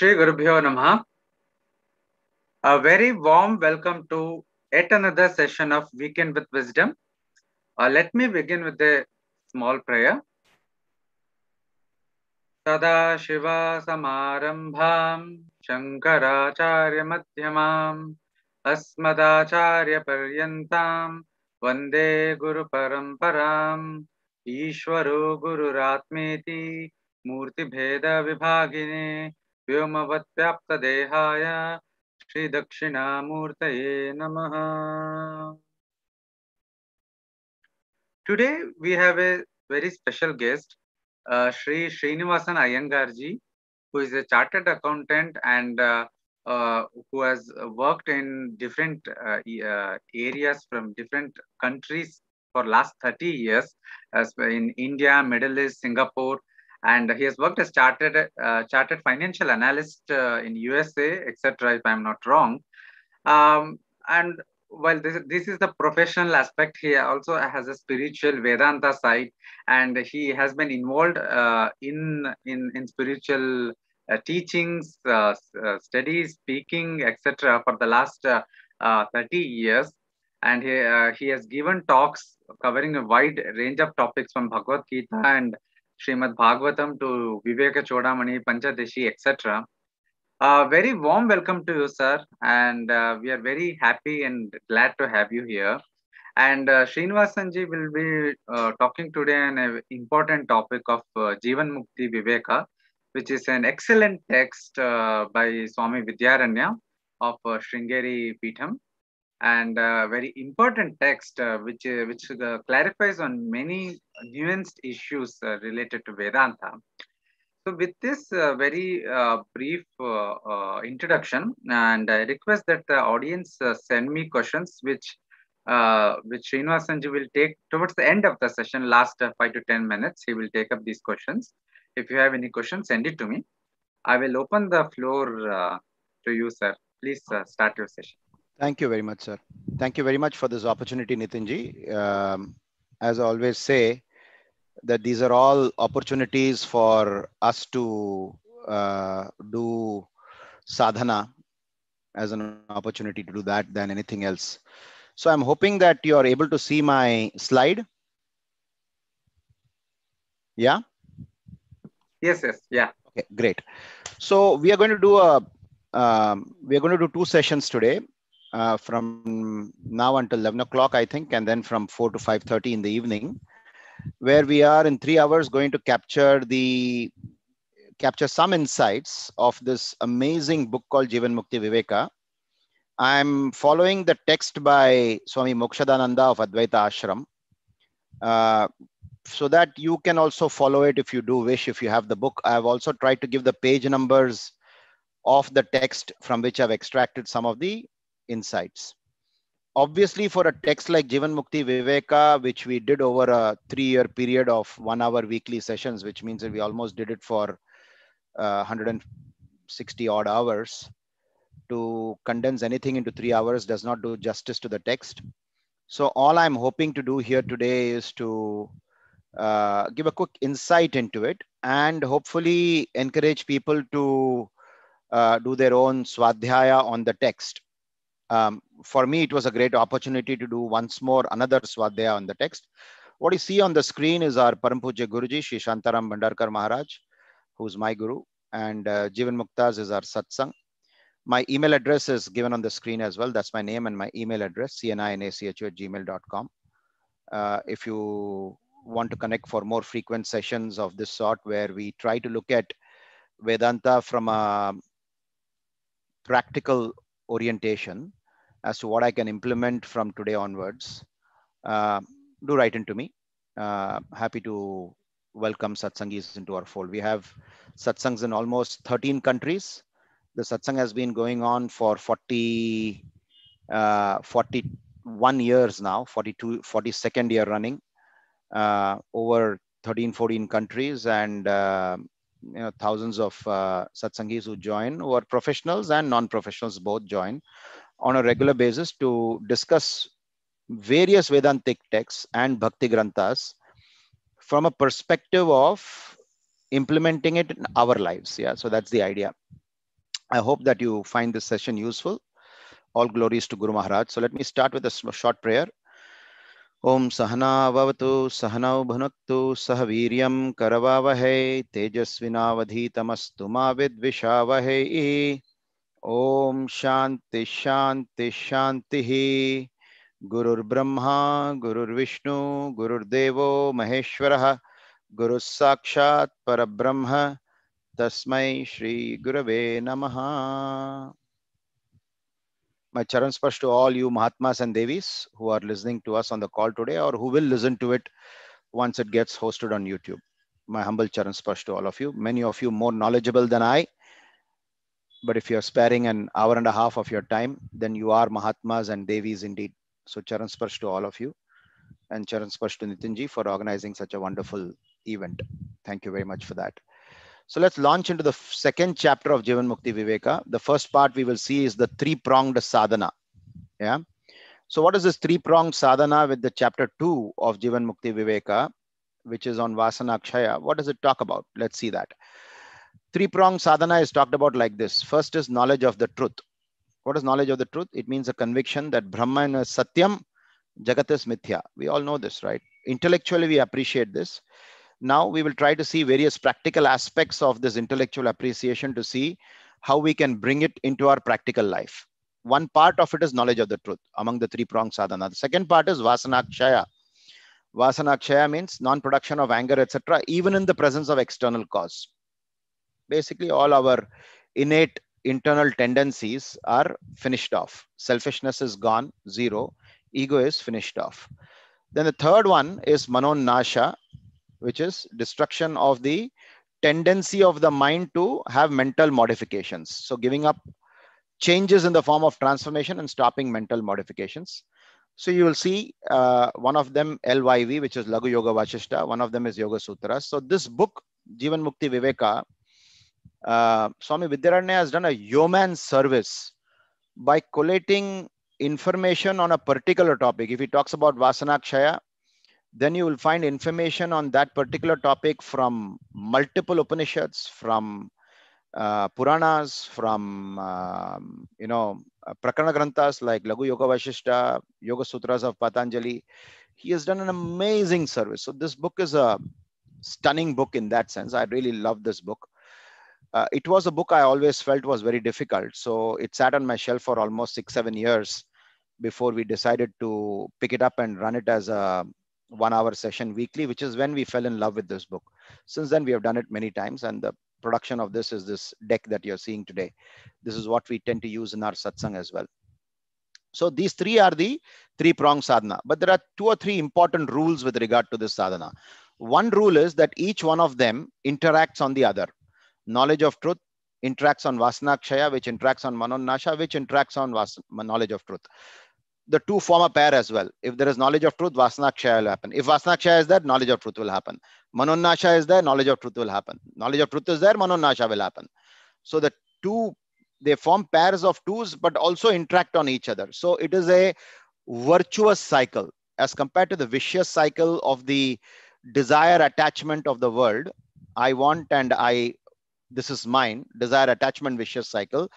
श्री गुरुभ्यो नम very warm welcome to at another session let me begin with small prayer Sadashiva समारंभा Shankaracharya मध्यमा अस्मदाचार्य पर्यता वंदे गुरुपरंपरा ईश्वर गुरुरात्मे मूर्ति भेद विभागिनी व्योमवत्व्याप्तदेहाय श्रीदक्षिणामूर्तये नमः Today we have a very special guest, uh, Sri Srinivasan Iyengarji, who is a chartered accountant and uh, uh, who has worked in different uh, areas from different countries for last 30 years as in India, Middle East, Singapore, and he has worked as chartered uh, chartered financial analyst uh, in USA, etc. If I'm not wrong, um, and while this, this is the professional aspect, he also has a spiritual Vedanta side, and he has been involved uh, in in in spiritual uh, teachings, uh, uh, studies, speaking, etc. for the last 30 years. And he, he has given talks covering a wide range of topics from Bhagavad Gita and Srimad Bhagavatam to Viveka Chodamani, Panchadashi, etc. Uh, very warm welcome to you, sir, and uh, we are very happy and glad to have you here. And uh, Srinivasanji will be uh, talking today on an important topic of uh, Jivan Mukti Viveka, which is an excellent text by Swami Vidyaranya of uh, Sringeri Pitham. and a uh, very important text uh, which uh, which uh, clarifies on many nuanced issues uh, related to Vedanta. So with this very brief introduction, and I request that the audience send me questions which uh, which Srinivasanji will take towards the end of the session, last five to 10 minutes, he will take up these questions. If you have any questions, send it to me. I will open the floor to you, sir. Please start your session. Thank you very much, sir. Thank you very much for this opportunity, Nitinji. Um, as I always say, that these are all opportunities for us to uh, do sadhana as an opportunity to do that than anything else. So I'm hoping that you are able to see my slide. Yeah? Yes, yes, yeah. Okay, great. So we are going to do a, um, we are going to do two sessions today uh, from now until 11 o'clock, I think, and then from 4 to 5.30 in the evening, where we are in three hours going to capture the capture some insights of this amazing book called Jivan Mukti Viveka. I'm following the text by Swami Mokshadananda of Advaita Ashram. Uh, so that you can also follow it if you do wish, if you have the book. I've also tried to give the page numbers of the text from which I've extracted some of the insights. Obviously, for a text like Jivan Mukti Viveka, which we did over a three year period of one hour weekly sessions, which means that we almost did it for uh, 160 odd hours, to condense anything into three hours does not do justice to the text. So, all I'm hoping to do here today is to uh, give a quick insight into it and hopefully encourage people to uh, do their own swadhyaya on the text. Um, for me, it was a great opportunity to do once more another Swadhyaya on the text. What you see on the screen is our Parampuja Guruji, Sri Shantaram Bandarkar Maharaj, who's my guru, and uh, Jivan Muktas is our satsang. My email address is given on the screen as well. That's my name and my email address, cninach at gmail.com. Uh, if you want to connect for more frequent sessions of this sort, where we try to look at Vedanta from a practical orientation, as to what I can implement from today onwards, uh, do write into me. Uh, happy to welcome satsangis into our fold. We have satsangs in almost 13 countries. The satsang has been going on for 40, uh, 41 years now, 42, 42nd year running, uh, over 13, 14 countries and uh, you know, thousands of uh, satsangis who join, who are professionals and non-professionals both join on a regular basis to discuss various Vedantic texts and Bhakti Granthas from a perspective of implementing it in our lives. Yeah, so that's the idea. I hope that you find this session useful. All glories to Guru Maharaj. So let me start with a short prayer. ॐ सहनाववतु सहनौ भुनक्तु सह वीर्यं करवावहै तेजस्विनावधीतमस्तु मा विद्विषावहै ओम शांति शांति शांति ही गुरुर्ब्रह्मा गुरुर्विष्णु गुरुर्देव महेश्वर गुरु साक्षात पर ब्रह्म तस्म श्री गुरव नम मै चरण स्पर्श टू ऑल यू महात्मा एंड देवी who are listening to us on the call today or who will listen to it once it gets hosted on YouTube my humble चरण स्पर्श to all of you many of you more knowledgeable than I But if you're sparing an hour and a half of your time, then you are Mahatmas and Devis indeed. So Charan Sparsh to all of you and Charan Sparsh to Nitinji for organizing such a wonderful event. Thank you very much for that. So let's launch into the second chapter of Jivan Mukti Viveka. The first part we will see is the three-pronged sadhana. Yeah. So what is this three-pronged sadhana with the chapter two of Jivan Mukti Viveka, which is on Vasana Akshaya? What does it talk about? Let's see that. Three pronged sadhana is talked about like this. First is knowledge of the truth. What is knowledge of the truth? It means a conviction that Brahman is Satyam, Jagat is Mithya. We all know this, right? Intellectually, we appreciate this. Now we will try to see various practical aspects of this intellectual appreciation to see how we can bring it into our practical life. One part of it is knowledge of the truth among the three pronged sadhana. The second part is vasanakshaya. Vasanakshaya means non-production of anger, etc., even in the presence of external cause basically all our innate internal tendencies are finished off. Selfishness is gone, zero. Ego is finished off. Then the third one is manonasha, which is destruction of the tendency of the mind to have mental modifications. So giving up changes in the form of transformation and stopping mental modifications. So you will see uh, one of them LYV, which is Lagu Yoga Vachishta. One of them is Yoga Sutras. So this book, Jivan Mukti Viveka, uh, Swami Vidyaranya has done a yeoman service by collating information on a particular topic. If he talks about Vasanakshaya, then you will find information on that particular topic from multiple Upanishads, from uh, Puranas, from, uh, you know, uh, Prakarna Granthas like Lagu Yoga Vashishta, Yoga Sutras of Patanjali. He has done an amazing service. So this book is a stunning book in that sense. I really love this book uh, it was a book I always felt was very difficult. So it sat on my shelf for almost six, seven years before we decided to pick it up and run it as a one hour session weekly, which is when we fell in love with this book. Since then, we have done it many times. And the production of this is this deck that you're seeing today. This is what we tend to use in our satsang as well. So these three are the three prong sadhana, but there are two or three important rules with regard to this sadhana. One rule is that each one of them interacts on the other knowledge of truth interacts on kshaya, which interacts on manonasha, which interacts on vas- knowledge of truth. The two form a pair as well. If there is knowledge of truth, kshaya will happen. If kshaya is there, knowledge of truth will happen. Manonasha is there, knowledge of truth will happen. Knowledge of truth is there, manonasha will happen. So the two, they form pairs of twos, but also interact on each other. So it is a virtuous cycle as compared to the vicious cycle of the desire attachment of the world. I want and I this is mine, desire attachment vicious cycle.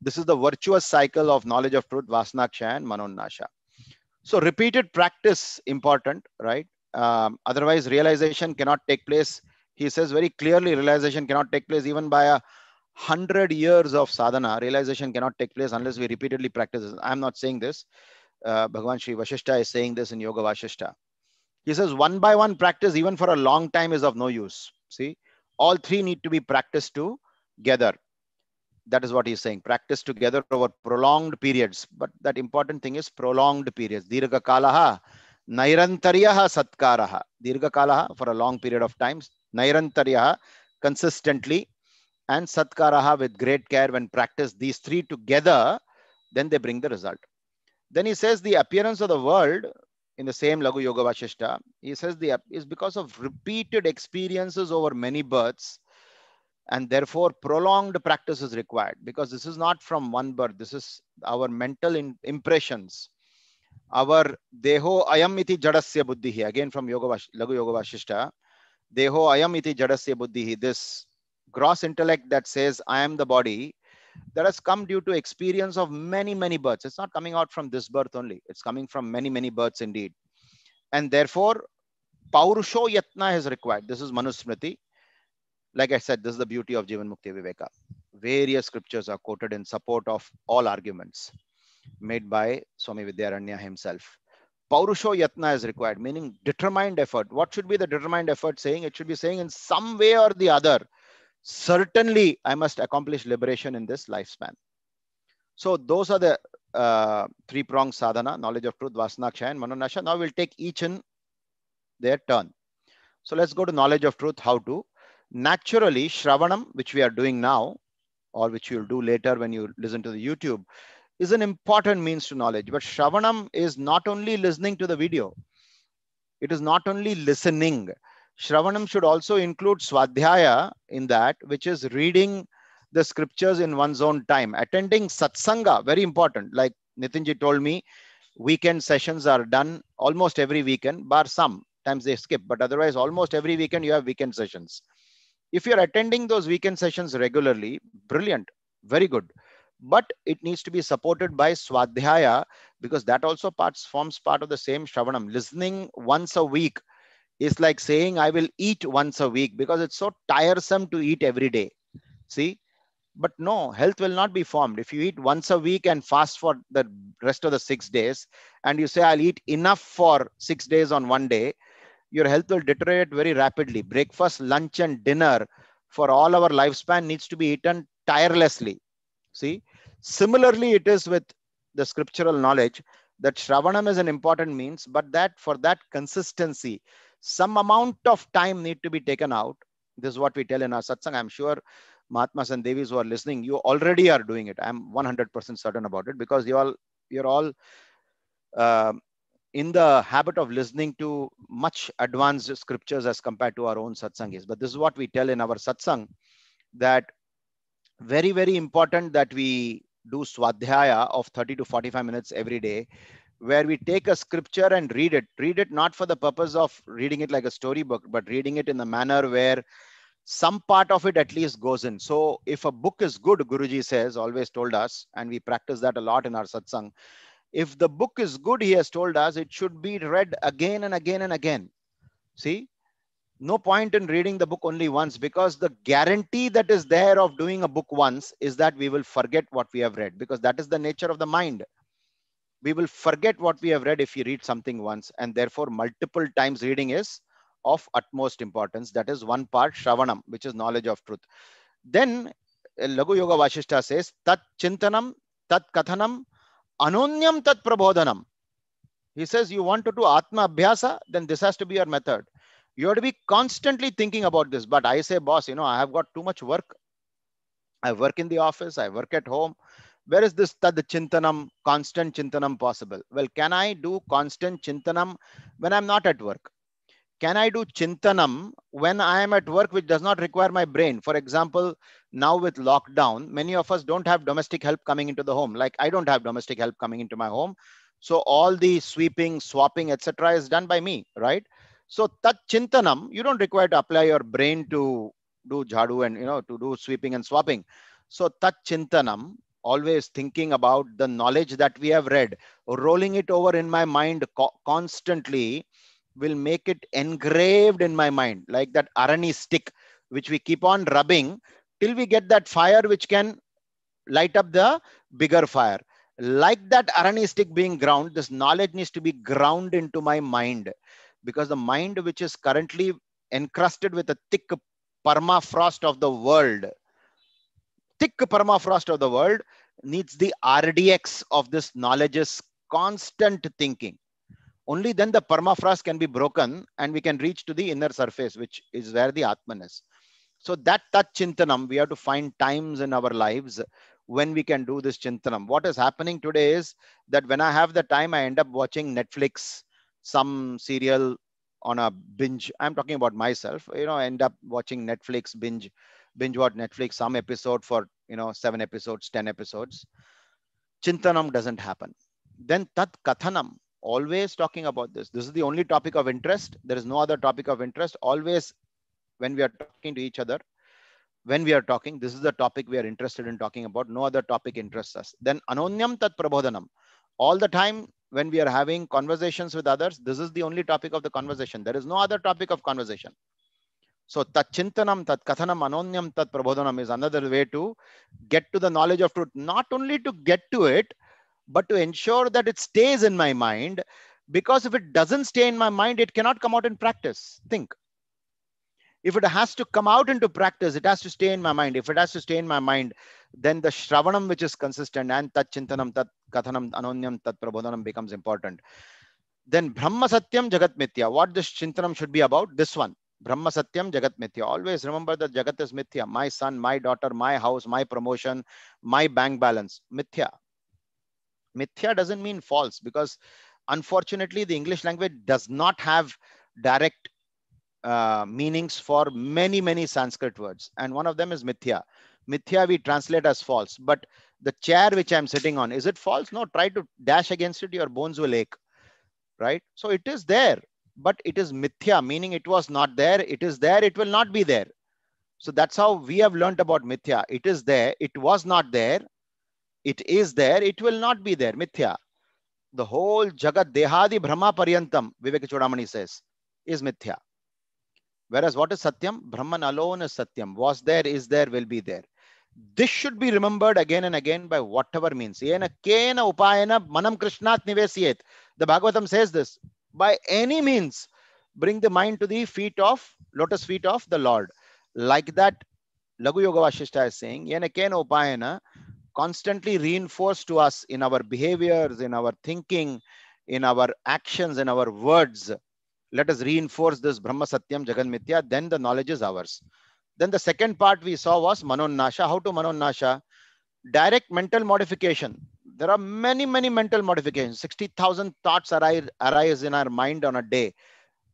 This is the virtuous cycle of knowledge of truth, Vasnaksha and Manonnasha. So repeated practice important, right? Um, otherwise realization cannot take place. He says very clearly realization cannot take place even by a hundred years of sadhana. Realization cannot take place unless we repeatedly practice. I'm not saying this. Uh, Bhagavan Sri Vasishta is saying this in Yoga Vasishta. He says one by one practice even for a long time is of no use. See, all three need to be practiced together. That is what he's saying. Practice together over prolonged periods. But that important thing is prolonged periods. Dirga kalaha, nairantaryaha satkaraha. Dirga kalaha for a long period of time. Nairantaryaha consistently and satkaraha with great care when practiced. These three together, then they bring the result. Then he says the appearance of the world in the same Lagu Yoga Vashishta, he says the is because of repeated experiences over many births, and therefore prolonged practice is required because this is not from one birth. This is our mental in, impressions. Our deho ayam iti jadasya buddhihi again from Yoga Lagu Yoga Vashishta, deho ayam iti jadasya buddhihi. This gross intellect that says I am the body that has come due to experience of many, many births. It's not coming out from this birth only. It's coming from many, many births indeed. And therefore, Paurusho Yatna is required. This is Manusmriti. Like I said, this is the beauty of Jivan Mukti Viveka. Various scriptures are quoted in support of all arguments made by Swami Vidyaranya himself. Paurusho Yatna is required, meaning determined effort. What should be the determined effort saying? It should be saying in some way or the other, certainly I must accomplish liberation in this lifespan. So those are the uh, three pronged sadhana, knowledge of truth, vasanaksha and manonasha. Now we'll take each in their turn. So let's go to knowledge of truth, how to. Naturally, Shravanam, which we are doing now, or which you'll do later when you listen to the YouTube, is an important means to knowledge. But Shravanam is not only listening to the video, it is not only listening, Shravanam should also include Swadhyaya in that, which is reading the scriptures in one's own time. Attending satsanga, very important. Like Nitinji told me, weekend sessions are done almost every weekend, bar some times they skip, but otherwise, almost every weekend you have weekend sessions. If you're attending those weekend sessions regularly, brilliant, very good. But it needs to be supported by Swadhyaya because that also parts, forms part of the same Shravanam. Listening once a week is like saying I will eat once a week because it's so tiresome to eat every day. See, but no, health will not be formed. If you eat once a week and fast for the rest of the six days, and you say, I'll eat enough for six days on one day, your health will deteriorate very rapidly. Breakfast, lunch, and dinner for all our lifespan needs to be eaten tirelessly. See, similarly, it is with the scriptural knowledge that Shravanam is an important means, but that for that consistency, some amount of time need to be taken out. This is what we tell in our satsang. I'm sure Mahatmas and Devis who are listening, you already are doing it. I'm 100% certain about it because you all, you're all uh, in the habit of listening to much advanced scriptures as compared to our own satsangis. But this is what we tell in our satsang that very, very important that we do swadhyaya of 30 to 45 minutes every day where we take a scripture and read it. Read it not for the purpose of reading it like a storybook, but reading it in the manner where some part of it at least goes in. So if a book is good, Guruji says, always told us, and we practice that a lot in our satsang. If the book is good, he has told us, it should be read again and again and again. See, no point in reading the book only once because the guarantee that is there of doing a book once is that we will forget what we have read because that is the nature of the mind we will forget what we have read if you read something once and therefore multiple times reading is of utmost importance that is one part shravanam which is knowledge of truth then uh, lagu yoga vashishta says tat chintanam tat kathanam anonyam tat prabodhanam he says you want to do atma abhyasa then this has to be your method you have to be constantly thinking about this but i say boss you know i have got too much work i work in the office i work at home where is this tad chintanam, constant chintanam possible? Well, can I do constant chintanam when I'm not at work? Can I do chintanam when I am at work, which does not require my brain? For example, now with lockdown, many of us don't have domestic help coming into the home. Like I don't have domestic help coming into my home. So all the sweeping, swapping, etc. is done by me, right? So tat chintanam, you don't require to apply your brain to do jhadu and you know to do sweeping and swapping. So tat chintanam, always thinking about the knowledge that we have read, rolling it over in my mind co constantly will make it engraved in my mind, like that Arani stick, which we keep on rubbing till we get that fire which can light up the bigger fire. Like that Arani stick being ground, this knowledge needs to be ground into my mind because the mind which is currently encrusted with a thick permafrost of the world, thick permafrost of the world needs the RDX of this knowledge is constant thinking. Only then the permafrost can be broken and we can reach to the inner surface, which is where the Atman is. So that that chintanam, we have to find times in our lives when we can do this chintanam. What is happening today is that when I have the time, I end up watching Netflix, some serial on a binge. I'm talking about myself, you know, end up watching Netflix binge binge watch Netflix some episode for you know seven episodes, ten episodes. Chintanam doesn't happen. Then tat kathanam, always talking about this. This is the only topic of interest. There is no other topic of interest. Always, when we are talking to each other, when we are talking, this is the topic we are interested in talking about. No other topic interests us. Then anonyam tat prabodhanam. All the time when we are having conversations with others, this is the only topic of the conversation. There is no other topic of conversation. So tat chintanam, tat kathanam, anonyam, tat prabodhanam is another way to get to the knowledge of truth. Not only to get to it, but to ensure that it stays in my mind. Because if it doesn't stay in my mind, it cannot come out in practice. Think. If it has to come out into practice, it has to stay in my mind. If it has to stay in my mind, then the shravanam, which is consistent, and tat chintanam, tat kathanam, anonyam, tat prabodhanam becomes important. Then Brahma Satyam Jagat Mitya. What this chintanam should be about? This one Brahma Satyam, Jagat Mithya. Always remember that Jagat is Mithya. My son, my daughter, my house, my promotion, my bank balance. Mithya. Mithya doesn't mean false because unfortunately the English language does not have direct uh, meanings for many, many Sanskrit words. And one of them is Mithya. Mithya we translate as false. But the chair which I'm sitting on, is it false? No, try to dash against it, your bones will ache. Right? So it is there but it is mithya, meaning it was not there. It is there, it will not be there. So that's how we have learned about mithya. It is there, it was not there. It is there, it will not be there. Mithya. The whole jagat dehadi brahma paryantam, Vivek Chodamani says, is mithya. Whereas what is satyam? Brahman alone is satyam. Was there, is there, will be there. This should be remembered again and again by whatever means. The Bhagavatam says this by any means bring the mind to the feet of lotus feet of the lord like that lagu yoga vasishta is saying yenakena upayana constantly reinforced to us in our behaviors in our thinking in our actions in our words let us reinforce this brahma satyam jagan Mitya. then the knowledge is ours then the second part we saw was Nasha. how to Nasha? direct mental modification there are many, many mental modifications. 60,000 thoughts arise, arise in our mind on a day,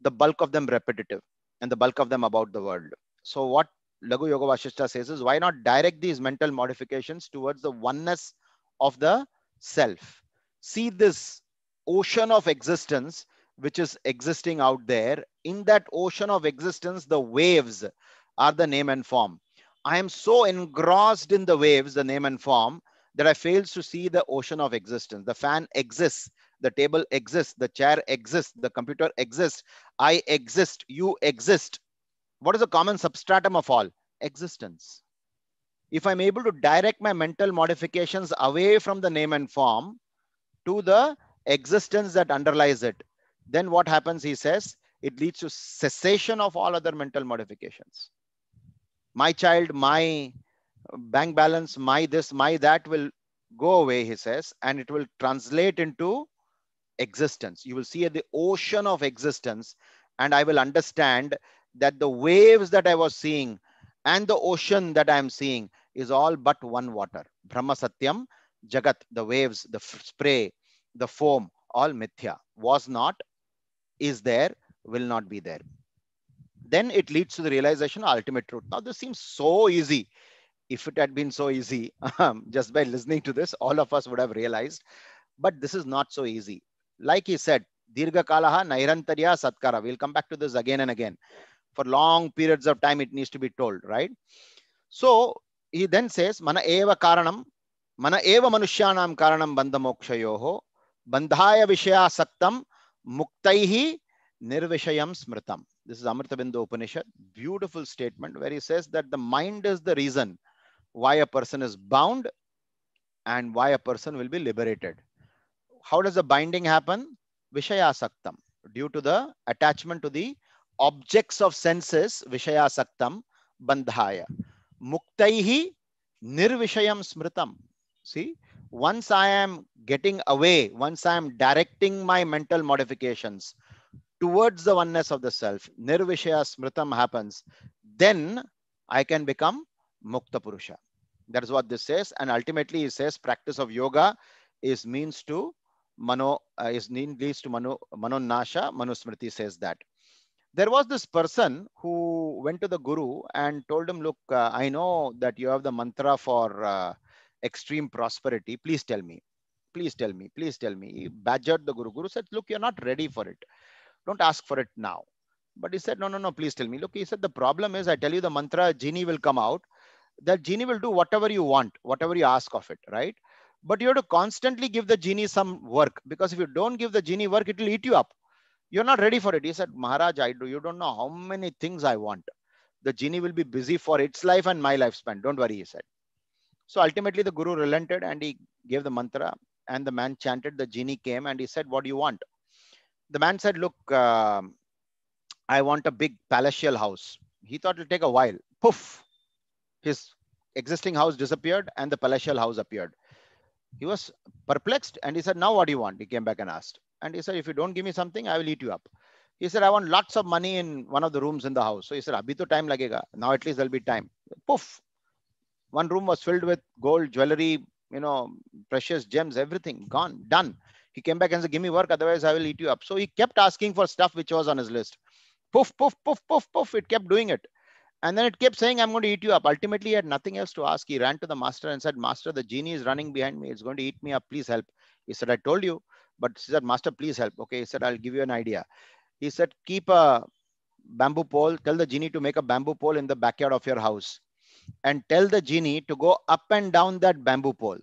the bulk of them repetitive and the bulk of them about the world. So what Lagu Yoga Vashishta says is why not direct these mental modifications towards the oneness of the self? See this ocean of existence which is existing out there. In that ocean of existence, the waves are the name and form. I am so engrossed in the waves, the name and form, that I fails to see the ocean of existence. The fan exists, the table exists, the chair exists, the computer exists, I exist, you exist. What is the common substratum of all? Existence. If I'm able to direct my mental modifications away from the name and form to the existence that underlies it, then what happens, he says, it leads to cessation of all other mental modifications. My child, my bank balance, my this, my that will go away, he says, and it will translate into existence. You will see the ocean of existence, and I will understand that the waves that I was seeing and the ocean that I am seeing is all but one water. Brahma Satyam, Jagat, the waves, the spray, the foam, all mithya, was not, is there, will not be there. Then it leads to the realization ultimate truth. Now, this seems so easy if it had been so easy, um, just by listening to this, all of us would have realized. But this is not so easy. Like he said, Dirga Kalaha Nairantarya Satkara. We'll come back to this again and again. For long periods of time, it needs to be told, right? So he then says, Mana eva karanam, mana eva manushyanam karanam bandhamokshayoho, bandhaya vishaya saktam, muktaihi nirvishayam smritam. This is Bindu Upanishad. Beautiful statement where he says that the mind is the reason why a person is bound and why a person will be liberated. How does the binding happen? Vishayasaktam, due to the attachment to the objects of senses, Vishayasaktam, bandhaya. Muktaihi nirvishayam smritam. See, once I am getting away, once I am directing my mental modifications towards the oneness of the self, nirvishaya smritam happens, then I can become mukta purusha that's what this says and ultimately it says practice of yoga is means to mano uh, is leads to mano manonasha manusmriti says that there was this person who went to the guru and told him look uh, i know that you have the mantra for uh, extreme prosperity please tell me please tell me please tell me he badgered the guru guru said look you're not ready for it don't ask for it now but he said no no no please tell me look he said the problem is i tell you the mantra genie will come out that genie will do whatever you want, whatever you ask of it, right? But you have to constantly give the genie some work because if you don't give the genie work, it will eat you up. You're not ready for it. He said, Maharaj, I do. You don't know how many things I want. The genie will be busy for its life and my lifespan. Don't worry, he said. So ultimately, the guru relented and he gave the mantra, and the man chanted. The genie came and he said, What do you want? The man said, Look, uh, I want a big palatial house. He thought it'll take a while. Poof, his existing house disappeared and the palatial house appeared. He was perplexed and he said, now what do you want? He came back and asked. And he said, if you don't give me something, I will eat you up. He said, I want lots of money in one of the rooms in the house. So he said, abhi to time lagega. Now at least there'll be time. Poof. One room was filled with gold, jewelry, you know, precious gems, everything gone, done. He came back and said, give me work, otherwise I will eat you up. So he kept asking for stuff which was on his list. Poof, poof, poof, poof, poof. It kept doing it. And then it kept saying, I'm going to eat you up. Ultimately, he had nothing else to ask. He ran to the master and said, Master, the genie is running behind me. It's going to eat me up. Please help. He said, I told you. But he said, Master, please help. Okay. He said, I'll give you an idea. He said, Keep a bamboo pole. Tell the genie to make a bamboo pole in the backyard of your house. And tell the genie to go up and down that bamboo pole.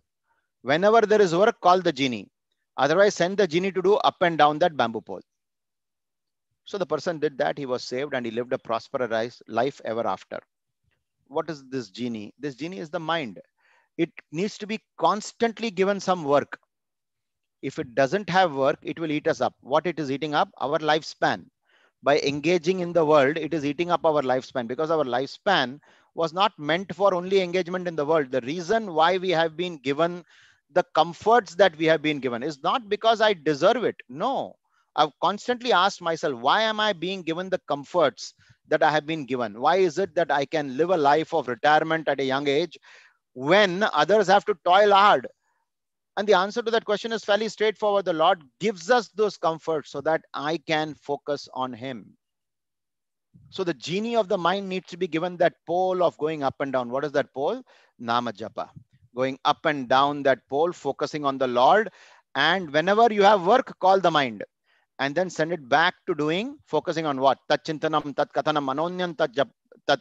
Whenever there is work, call the genie. Otherwise, send the genie to do up and down that bamboo pole. So the person did that, he was saved and he lived a prosperous life ever after. What is this genie? This genie is the mind. It needs to be constantly given some work. If it doesn't have work, it will eat us up. What it is eating up? Our lifespan. By engaging in the world, it is eating up our lifespan because our lifespan was not meant for only engagement in the world. The reason why we have been given the comforts that we have been given is not because I deserve it. No, I've constantly asked myself, why am I being given the comforts that I have been given? Why is it that I can live a life of retirement at a young age when others have to toil hard? And the answer to that question is fairly straightforward. The Lord gives us those comforts so that I can focus on Him. So the genie of the mind needs to be given that pole of going up and down. What is that pole? Nama japa. Going up and down that pole, focusing on the Lord. And whenever you have work, call the mind and then send it back to doing, focusing on what? Tat chintanam, tat kathanam, anonyam, tat, jap, tat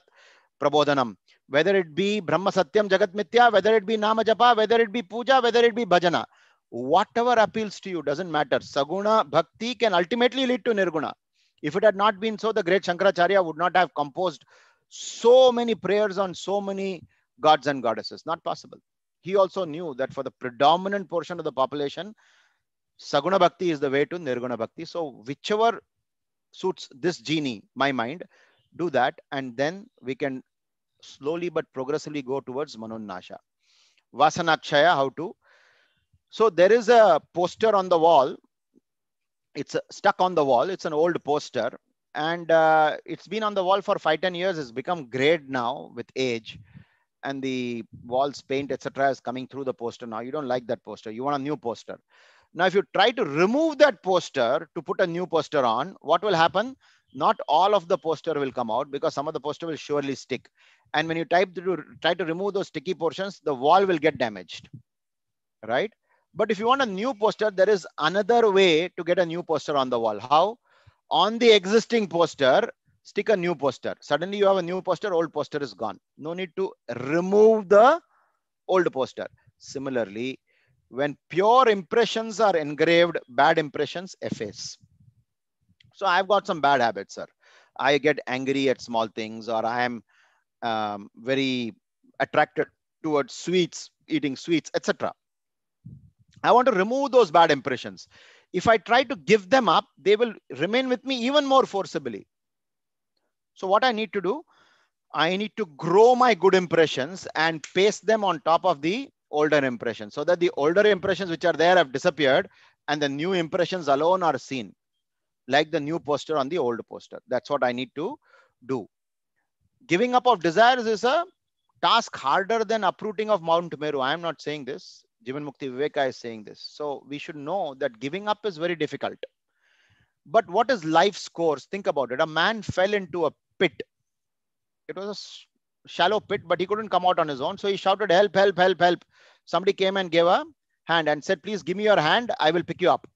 prabodhanam. Whether it be Brahma Satyam Jagat Mithya, whether it be Nama Japa, whether it be Puja, whether it be Bhajana. Whatever appeals to you doesn't matter. Saguna Bhakti can ultimately lead to Nirguna. If it had not been so, the great Shankaracharya would not have composed so many prayers on so many gods and goddesses. Not possible. He also knew that for the predominant portion of the population, Saguna Bhakti is the way to Nirguna Bhakti. So whichever suits this genie, my mind, do that. And then we can slowly but progressively go towards Manonnasha. Vasanakshaya, how to? So there is a poster on the wall. It's stuck on the wall. It's an old poster. And uh, it's been on the wall for five, 10 years. It's become grayed now with age and the walls paint etc is coming through the poster now you don't like that poster you want a new poster now, if you try to remove that poster to put a new poster on, what will happen? Not all of the poster will come out because some of the poster will surely stick. And when you type to, try to remove those sticky portions, the wall will get damaged, right? But if you want a new poster, there is another way to get a new poster on the wall. How? On the existing poster, stick a new poster. Suddenly you have a new poster, old poster is gone. No need to remove the old poster. Similarly, when pure impressions are engraved, bad impressions efface. So I've got some bad habits, sir. I get angry at small things, or I am um, very attracted towards sweets, eating sweets, etc. I want to remove those bad impressions. If I try to give them up, they will remain with me even more forcibly. So, what I need to do, I need to grow my good impressions and paste them on top of the older impressions so that the older impressions which are there have disappeared and the new impressions alone are seen like the new poster on the old poster. That's what I need to do. Giving up of desires is a task harder than uprooting of Mount Meru. I am not saying this. Jivan Mukti Viveka is saying this. So we should know that giving up is very difficult. But what is life's course? Think about it. A man fell into a pit. It was a shallow pit, but he couldn't come out on his own. So he shouted, help, help, help, help. Somebody came and gave a hand and said, please give me your hand. I will pick you up.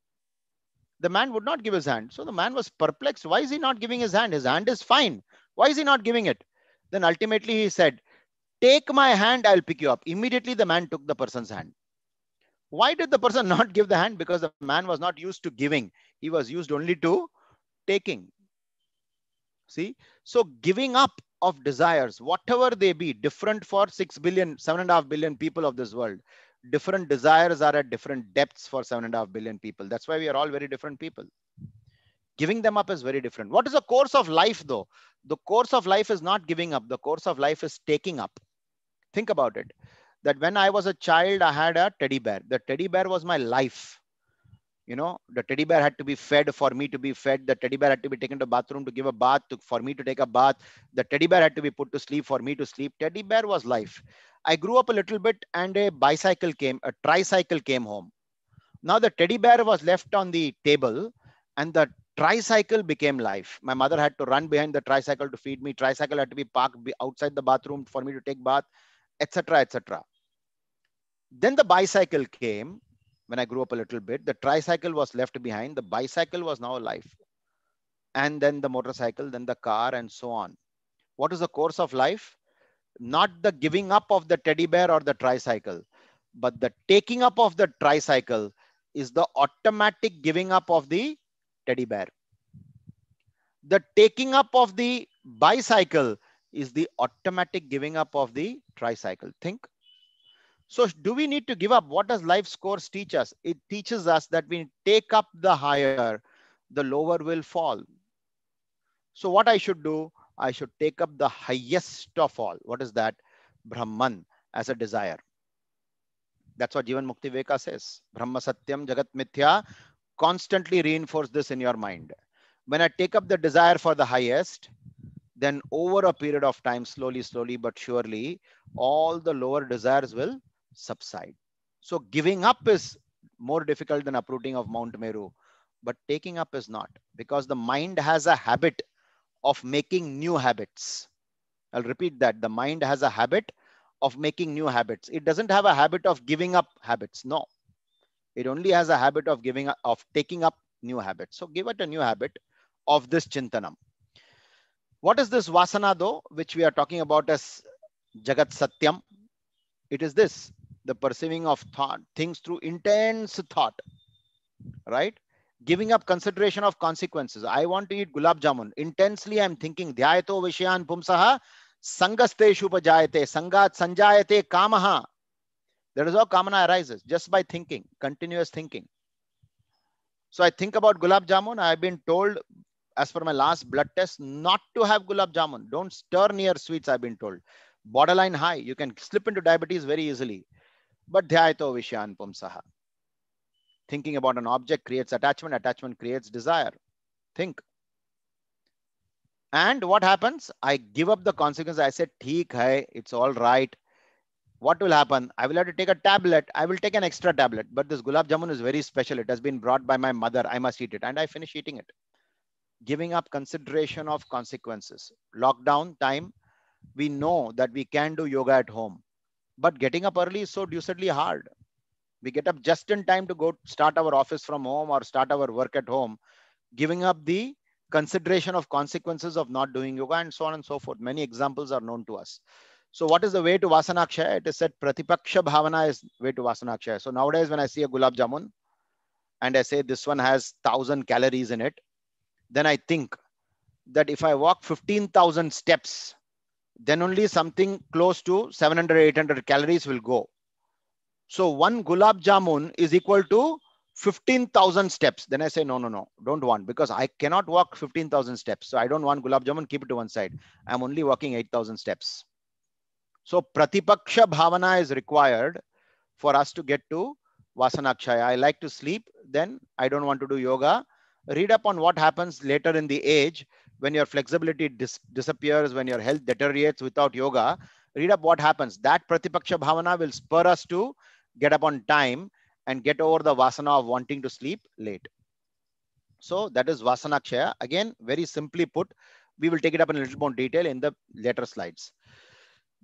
The man would not give his hand. So the man was perplexed. Why is he not giving his hand? His hand is fine. Why is he not giving it? Then ultimately he said, take my hand, I'll pick you up. Immediately the man took the person's hand. Why did the person not give the hand? Because the man was not used to giving. He was used only to taking. See, so giving up of desires, whatever they be, different for 6 billion, 7.5 billion people of this world. Different desires are at different depths for 7.5 billion people. That's why we are all very different people. Giving them up is very different. What is the course of life, though? The course of life is not giving up, the course of life is taking up. Think about it that when I was a child, I had a teddy bear. The teddy bear was my life you know the teddy bear had to be fed for me to be fed the teddy bear had to be taken to bathroom to give a bath to, for me to take a bath the teddy bear had to be put to sleep for me to sleep teddy bear was life i grew up a little bit and a bicycle came a tricycle came home now the teddy bear was left on the table and the tricycle became life my mother had to run behind the tricycle to feed me tricycle had to be parked outside the bathroom for me to take bath etc etc then the bicycle came when I grew up a little bit, the tricycle was left behind, the bicycle was now alive, and then the motorcycle, then the car, and so on. What is the course of life? Not the giving up of the teddy bear or the tricycle, but the taking up of the tricycle is the automatic giving up of the teddy bear. The taking up of the bicycle is the automatic giving up of the tricycle. Think so do we need to give up? What does life's course teach us? It teaches us that we take up the higher, the lower will fall. So what I should do, I should take up the highest of all. What is that? Brahman as a desire. That's what Jivan Mukti Veka says. Brahma Satyam Jagat Mithya. Constantly reinforce this in your mind. When I take up the desire for the highest, then over a period of time, slowly, slowly, but surely, all the lower desires will subside. So giving up is more difficult than uprooting of Mount Meru, but taking up is not because the mind has a habit of making new habits. I'll repeat that the mind has a habit of making new habits. It doesn't have a habit of giving up habits. No, it only has a habit of giving up, of taking up new habits. So give it a new habit of this chintanam. What is this vasana though, which we are talking about as Jagat Satyam? It is this the perceiving of thought, things through intense thought, right? Giving up consideration of consequences. I want to eat gulab jamun. Intensely, I'm thinking, dhyayato vishayan pumsaha, sangasteshu pajayate, sangat sanjayate kamaha. That is how kamana arises, just by thinking, continuous thinking. So I think about gulab jamun. I've been told, as per my last blood test, not to have gulab jamun. Don't stir near sweets, I've been told. Borderline high, you can slip into diabetes very easily but dhyayito vishyan pumsaha. Thinking about an object creates attachment, attachment creates desire. Think. And what happens? I give up the consequence. I said, Theek hai, it's all right. What will happen? I will have to take a tablet. I will take an extra tablet. But this gulab jamun is very special. It has been brought by my mother. I must eat it. And I finish eating it. Giving up consideration of consequences. Lockdown time, we know that we can do yoga at home but getting up early is so deucedly hard. We get up just in time to go start our office from home or start our work at home, giving up the consideration of consequences of not doing yoga and so on and so forth. Many examples are known to us. So what is the way to Vasanakshaya? It is said Pratipaksha Bhavana is way to Vasanakshaya. So nowadays when I see a gulab jamun and I say this one has 1000 calories in it, then I think that if I walk 15,000 steps, then only something close to 700 800 calories will go. So one gulab jamun is equal to 15,000 steps. Then I say, no, no, no, don't want because I cannot walk 15,000 steps. So I don't want gulab jamun, keep it to one side. I'm only walking 8,000 steps. So pratipaksha bhavana is required for us to get to vasanakshaya. I like to sleep, then I don't want to do yoga. Read up on what happens later in the age when your flexibility dis disappears, when your health deteriorates without yoga, read up what happens. That Pratipaksha Bhavana will spur us to get up on time and get over the vasana of wanting to sleep late. So that is vasana kshaya. Again, very simply put, we will take it up in a little more detail in the later slides.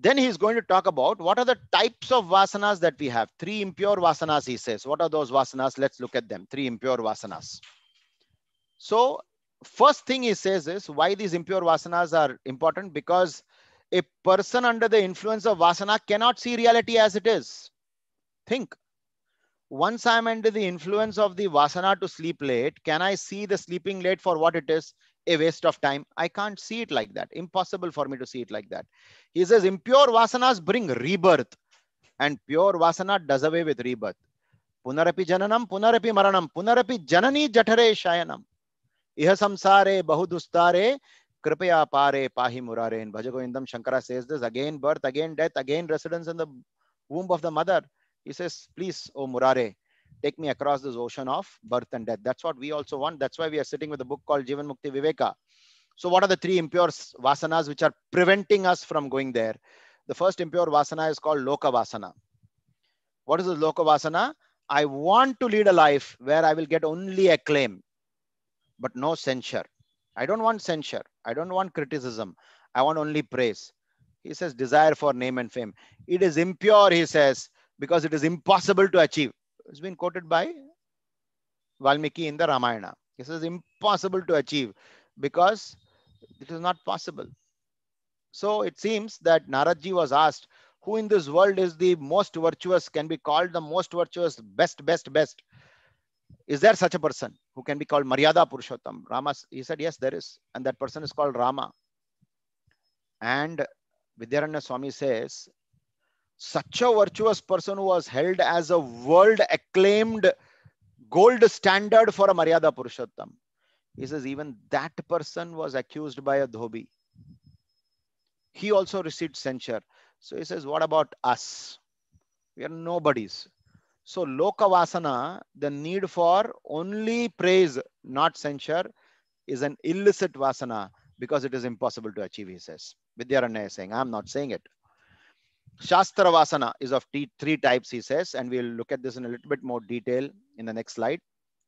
Then he is going to talk about what are the types of vasanas that we have. Three impure vasanas, he says. What are those vasanas? Let's look at them. Three impure vasanas. So first thing he says is why these impure vasanas are important because a person under the influence of vasana cannot see reality as it is. Think. Once I'm under the influence of the vasana to sleep late, can I see the sleeping late for what it is? A waste of time. I can't see it like that. Impossible for me to see it like that. He says impure vasanas bring rebirth, and pure vasana does away with rebirth. Punarapi jananam, punarapi maranam, punarapi janani jatare shayanam. इह samsare bahudustare Kripaya pare pahi murare. In Bhaja Govindam, Shankara says this again birth, again death, again residence in the womb of the mother. He says, Please, O Murare, take me across this ocean of birth and death. That's what we also want. That's why we are sitting with a book called Jivan Mukti Viveka. So, what are the three impure vasanas which are preventing us from going there? The first impure vasana is called Loka Vasana. What is this Loka Vasana? I want to lead a life where I will get only acclaim but no censure. I don't want censure. I don't want criticism. I want only praise. He says, desire for name and fame. It is impure, he says, because it is impossible to achieve. It's been quoted by Valmiki in the Ramayana. He says, impossible to achieve because it is not possible. So it seems that Naraji was asked, who in this world is the most virtuous, can be called the most virtuous, best, best, best? Is there such a person? who can be called Maryada Purushottam. Rama, he said, yes, there is. And that person is called Rama. And Vidyaranya Swami says, such a virtuous person who was held as a world acclaimed gold standard for a Maryada Purushottam. He says, even that person was accused by a dhobi. He also received censure. So he says, what about us? We are nobodies. So lokavasana, the need for only praise, not censure, is an illicit vasana because it is impossible to achieve, he says. Vidyaranya is saying, I'm not saying it. Shastra vasana is of three types, he says, and we'll look at this in a little bit more detail in the next slide.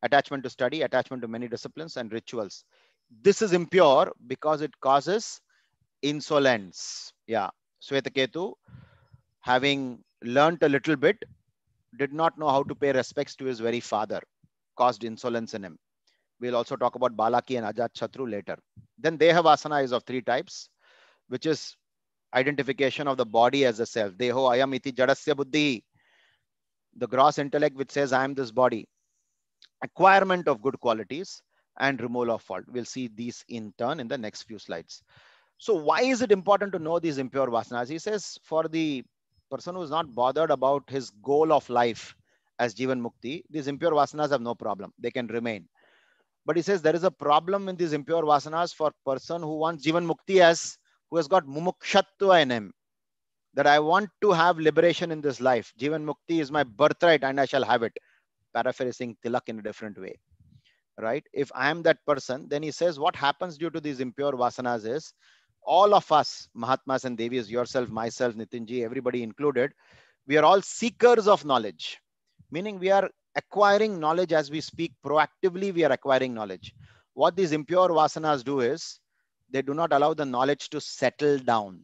Attachment to study, attachment to many disciplines and rituals. This is impure because it causes insolence. Yeah. Swetaketu, having learnt a little bit, did not know how to pay respects to his very father, caused insolence in him. We'll also talk about Balaki and Ajat Chatru later. Then Dehavasana is of three types, which is identification of the body as a self. Deho ayam iti jadasya buddhi. The gross intellect which says, I am this body. Acquirement of good qualities and removal of fault. We'll see these in turn in the next few slides. So why is it important to know these impure vasanas? He says, for the person who's not bothered about his goal of life as Jivan Mukti, these impure vasanas have no problem. They can remain. But he says there is a problem in these impure vasanas for person who wants Jivan Mukti as who has got mumukshatva in him. That I want to have liberation in this life. Jivan Mukti is my birthright and I shall have it. Paraphrasing Tilak in a different way. Right? If I am that person, then he says what happens due to these impure vasanas is all of us, Mahatmas and Devis, yourself, myself, Nitinji, everybody included, we are all seekers of knowledge, meaning we are acquiring knowledge as we speak proactively, we are acquiring knowledge. What these impure vasanas do is they do not allow the knowledge to settle down,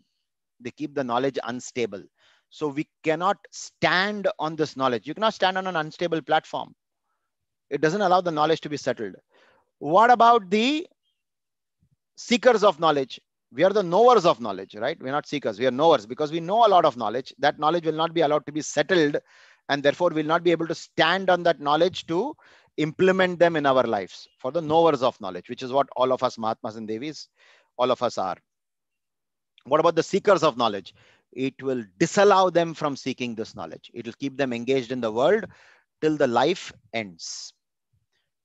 they keep the knowledge unstable. So we cannot stand on this knowledge. You cannot stand on an unstable platform. It doesn't allow the knowledge to be settled. What about the seekers of knowledge? we are the knowers of knowledge, right? We're not seekers, we are knowers because we know a lot of knowledge. That knowledge will not be allowed to be settled and therefore we'll not be able to stand on that knowledge to implement them in our lives for the knowers of knowledge, which is what all of us Mahatmas and Devis, all of us are. What about the seekers of knowledge? It will disallow them from seeking this knowledge. It will keep them engaged in the world till the life ends.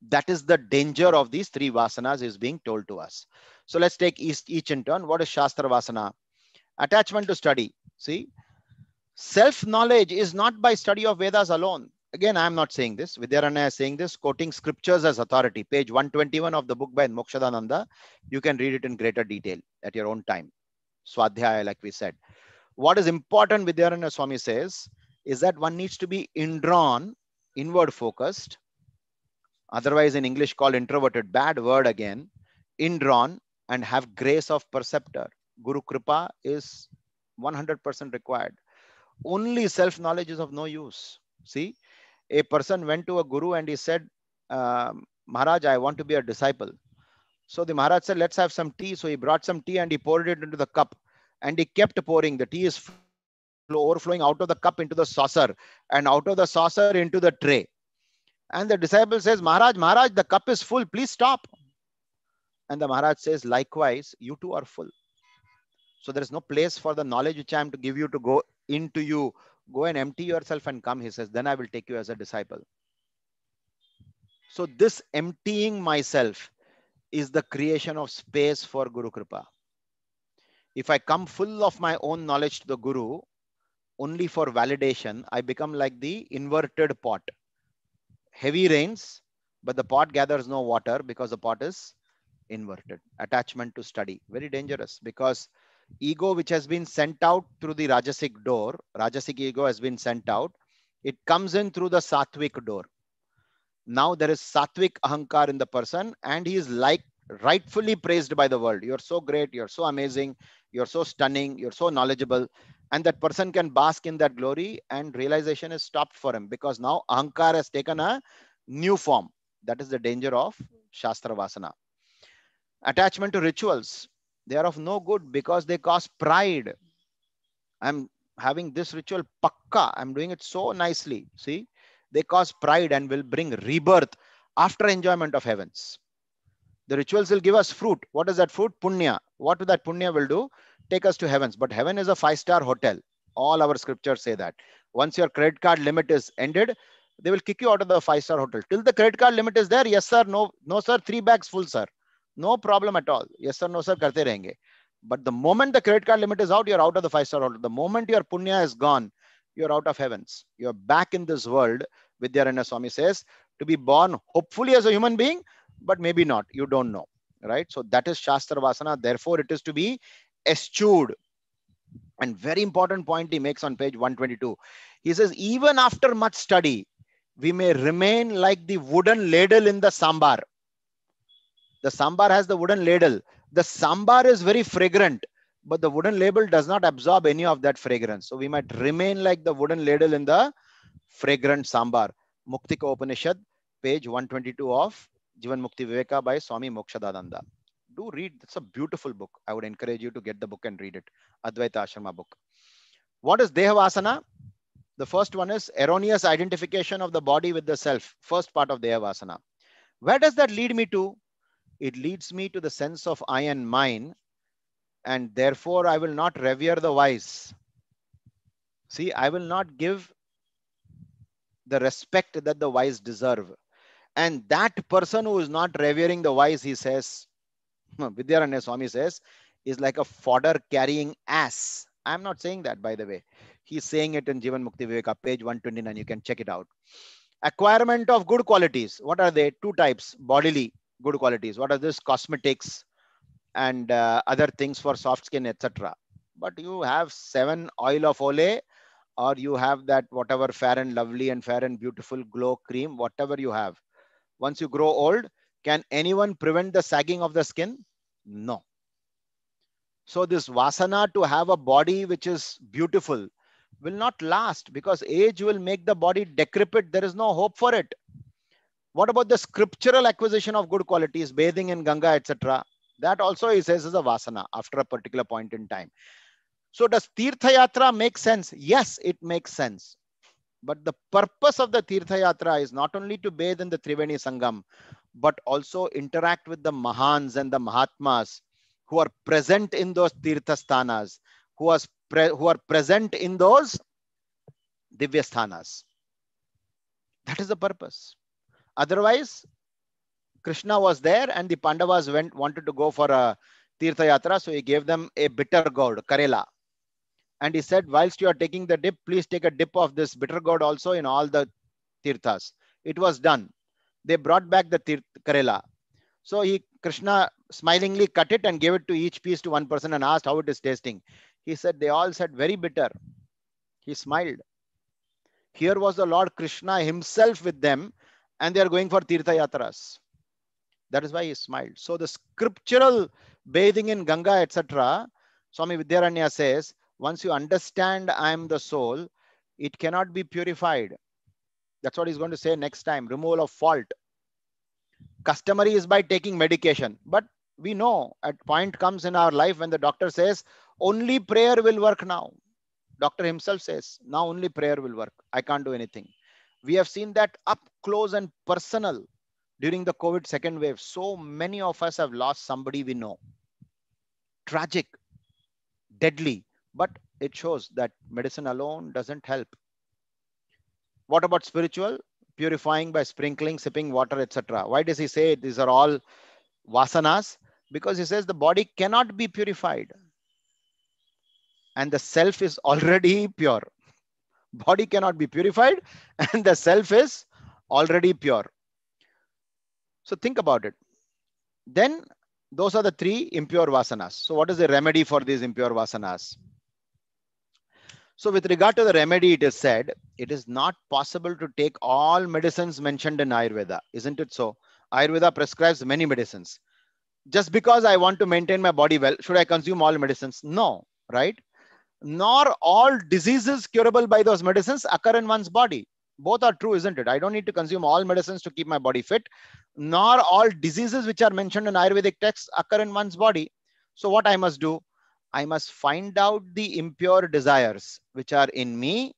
That is the danger of these three vasanas is being told to us. So let's take each, each in turn. What is Shastra Vasana? Attachment to study. See, self-knowledge is not by study of Vedas alone. Again, I'm not saying this. Vidyaranya is saying this, quoting scriptures as authority. Page 121 of the book by Mokshadananda. You can read it in greater detail at your own time. Swadhyaya, like we said. What is important, Vidyaranya Swami says, is that one needs to be indrawn, inward focused, otherwise in English called introverted, bad word again, indrawn, and have grace of perceptor. Guru Kripa is 100% required. Only self knowledge is of no use. See, a person went to a guru and he said, um, Maharaj, I want to be a disciple. So the Maharaj said, Let's have some tea. So he brought some tea and he poured it into the cup and he kept pouring. The tea is overflowing out of the cup into the saucer and out of the saucer into the tray. And the disciple says, Maharaj, Maharaj, the cup is full. Please stop. And the Maharaj says, likewise, you too are full. So there is no place for the knowledge which I am to give you to go into you. Go and empty yourself and come, he says, then I will take you as a disciple. So this emptying myself is the creation of space for Guru Kripa. If I come full of my own knowledge to the Guru, only for validation, I become like the inverted pot. Heavy rains, but the pot gathers no water because the pot is inverted attachment to study very dangerous because ego which has been sent out through the rajasic door rajasic ego has been sent out it comes in through the Satvic door now there is Satvic ahankar in the person and he is like rightfully praised by the world you're so great you're so amazing you're so stunning you're so knowledgeable and that person can bask in that glory and realization is stopped for him because now ahankar has taken a new form that is the danger of shastra vasana attachment to rituals. They are of no good because they cause pride. I'm having this ritual pakka. I'm doing it so nicely. See, they cause pride and will bring rebirth after enjoyment of heavens. The rituals will give us fruit. What is that fruit? Punya. What that punya will do? Take us to heavens. But heaven is a five-star hotel. All our scriptures say that. Once your credit card limit is ended, they will kick you out of the five-star hotel. Till the credit card limit is there, yes sir, no, no sir, three bags full sir no problem at all yes sir no sir karte rahenge but the moment the credit card limit is out you're out of the five star order the moment your punya is gone you're out of heavens you're back in this world vidyaranya swami says to be born hopefully as a human being but maybe not you don't know right so that is shastra vasana therefore it is to be eschewed and very important point he makes on page 122 he says even after much study we may remain like the wooden ladle in the sambar the sambar has the wooden ladle. The sambar is very fragrant, but the wooden ladle does not absorb any of that fragrance. So we might remain like the wooden ladle in the fragrant sambar. Muktika Upanishad, page 122 of Jivan Mukti Viveka by Swami Mokshadadananda. Do read, it's a beautiful book. I would encourage you to get the book and read it. Advaita Ashrama book. What is Dehavasana? The first one is erroneous identification of the body with the self, first part of Dehavasana. Where does that lead me to? it leads me to the sense of I and mine, and therefore I will not revere the wise. See, I will not give the respect that the wise deserve. And that person who is not revering the wise, he says, hmm, Vidyaranya Swami says, is like a fodder carrying ass. I'm not saying that, by the way. He's saying it in Jivan Mukti Viveka, page 129. You can check it out. Acquirement of good qualities. What are they? Two types bodily good qualities what are this cosmetics and uh, other things for soft skin etc but you have seven oil of olay or you have that whatever fair and lovely and fair and beautiful glow cream whatever you have once you grow old can anyone prevent the sagging of the skin no so this vasana to have a body which is beautiful will not last because age will make the body decrepit there is no hope for it what about the scriptural acquisition of good qualities, bathing in Ganga, etc.? That also he says is a vasana after a particular point in time. So does Tirtha Yatra make sense? Yes, it makes sense. But the purpose of the Tirtha Yatra is not only to bathe in the Triveni Sangam, but also interact with the Mahans and the Mahatmas who are present in those Tirthasthanas, who, are pre- who are present in those Divyasthanas. That is the purpose. Otherwise, Krishna was there and the Pandavas went wanted to go for a Tirtha Yatra. So he gave them a bitter gourd, Karela. And he said, whilst you are taking the dip, please take a dip of this bitter gourd also in all the Tirthas. It was done. They brought back the Tir Karela. So he Krishna smilingly cut it and gave it to each piece to one person and asked how it is tasting. He said, they all said very bitter. He smiled. Here was the Lord Krishna himself with them and they are going for Tirtha Yatras. That is why he smiled. So the scriptural bathing in Ganga, etc., Swami Vidyaranya says, once you understand I am the soul, it cannot be purified. That's what he's going to say next time, removal of fault. Customary is by taking medication. But we know at point comes in our life when the doctor says, only prayer will work now. Doctor himself says, now only prayer will work. I can't do anything. We have seen that up close and personal during the COVID second wave. So many of us have lost somebody we know. Tragic, deadly, but it shows that medicine alone doesn't help. What about spiritual? Purifying by sprinkling, sipping water, etc. Why does he say these are all vasanas? Because he says the body cannot be purified and the self is already pure body cannot be purified and the self is already pure. So think about it. Then those are the three impure vasanas. So what is the remedy for these impure vasanas? So with regard to the remedy, it is said, it is not possible to take all medicines mentioned in Ayurveda. Isn't it so? Ayurveda prescribes many medicines. Just because I want to maintain my body well, should I consume all medicines? No, right? nor all diseases curable by those medicines occur in one's body. Both are true, isn't it? I don't need to consume all medicines to keep my body fit, nor all diseases which are mentioned in Ayurvedic texts occur in one's body. So, what I must do? I must find out the impure desires which are in me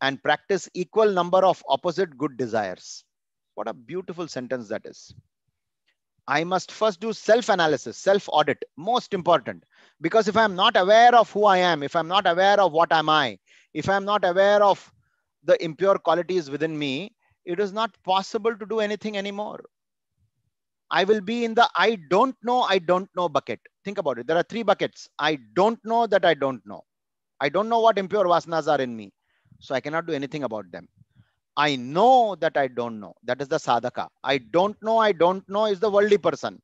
and practice equal number of opposite good desires. What a beautiful sentence that is. I must first do self analysis, self audit, most important. Because if I'm not aware of who I am, if I'm not aware of what am I, if I'm not aware of the impure qualities within me, it is not possible to do anything anymore. I will be in the I don't know, I don't know bucket. Think about it. There are three buckets. I don't know that I don't know. I don't know what impure vasanas are in me. So I cannot do anything about them. I know that I don't know. That is the sadhaka. I don't know, I don't know is the worldly person.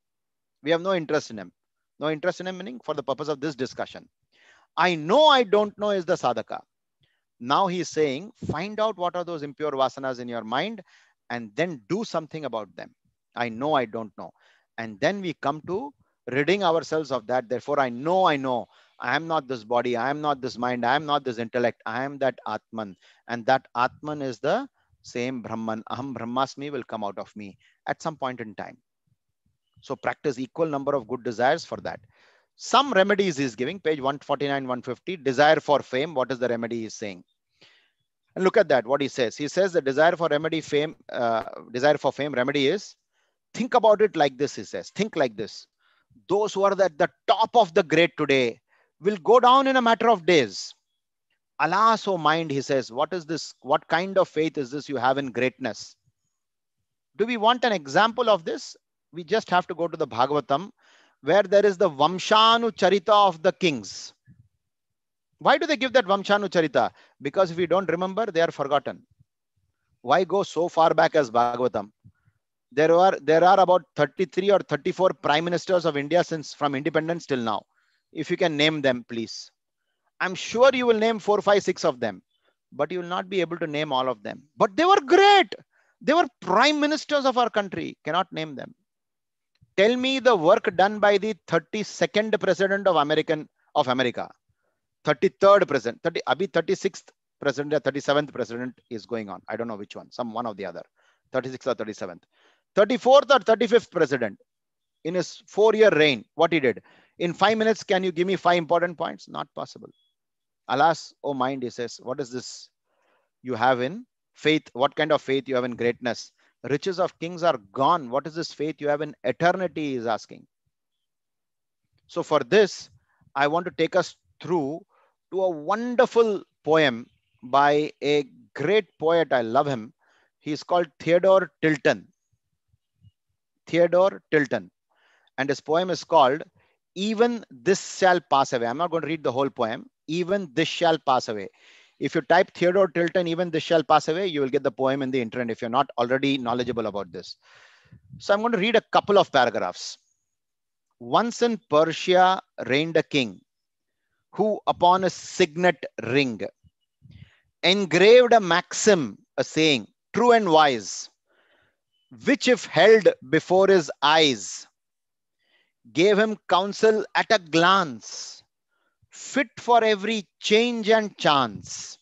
We have no interest in him no interest in a meaning for the purpose of this discussion. I know I don't know is the sadhaka. Now he is saying, find out what are those impure vasanas in your mind and then do something about them. I know I don't know. And then we come to ridding ourselves of that. Therefore, I know I know. I am not this body. I am not this mind. I am not this intellect. I am that Atman. And that Atman is the same Brahman. Aham Brahmasmi will come out of me at some point in time. So practice equal number of good desires for that. Some remedies he's giving, page 149, 150, desire for fame. What is the remedy he's saying? And look at that, what he says. He says the desire for remedy fame, uh, desire for fame remedy is think about it like this, he says. Think like this. Those who are at the top of the grade today will go down in a matter of days. Alas, so oh mind, he says, what is this? What kind of faith is this you have in greatness? Do we want an example of this? we just have to go to the Bhagavatam where there is the Vamshanu Charita of the kings. Why do they give that Vamshanu Charita? Because if we don't remember, they are forgotten. Why go so far back as Bhagavatam? There are, there are about 33 or 34 prime ministers of India since from independence till now. If you can name them, please. I'm sure you will name four, five, six of them, but you will not be able to name all of them. But they were great. They were prime ministers of our country. Cannot name them. Tell me the work done by the 32nd president of American of America, 33rd president, 30, Abhi 36th president or 37th president is going on. I don't know which one, some one of the other, 36th or 37th. 34th or 35th president in his four-year reign, what he did. In five minutes, can you give me five important points? Not possible. Alas, oh mind, he says, what is this you have in faith? What kind of faith you have in greatness? riches of kings are gone. What is this faith you have in eternity? He is asking. So, for this, I want to take us through to a wonderful poem by a great poet. I love him. He is called Theodore Tilton. Theodore Tilton. And his poem is called Even This Shall Pass Away. I'm not going to read the whole poem. Even This Shall Pass Away. If you type Theodore Tilton, even this shall pass away, you will get the poem in the internet if you're not already knowledgeable about this. So I'm going to read a couple of paragraphs. Once in Persia reigned a king who, upon a signet ring, engraved a maxim, a saying, true and wise, which, if held before his eyes, gave him counsel at a glance fit for every change and chance.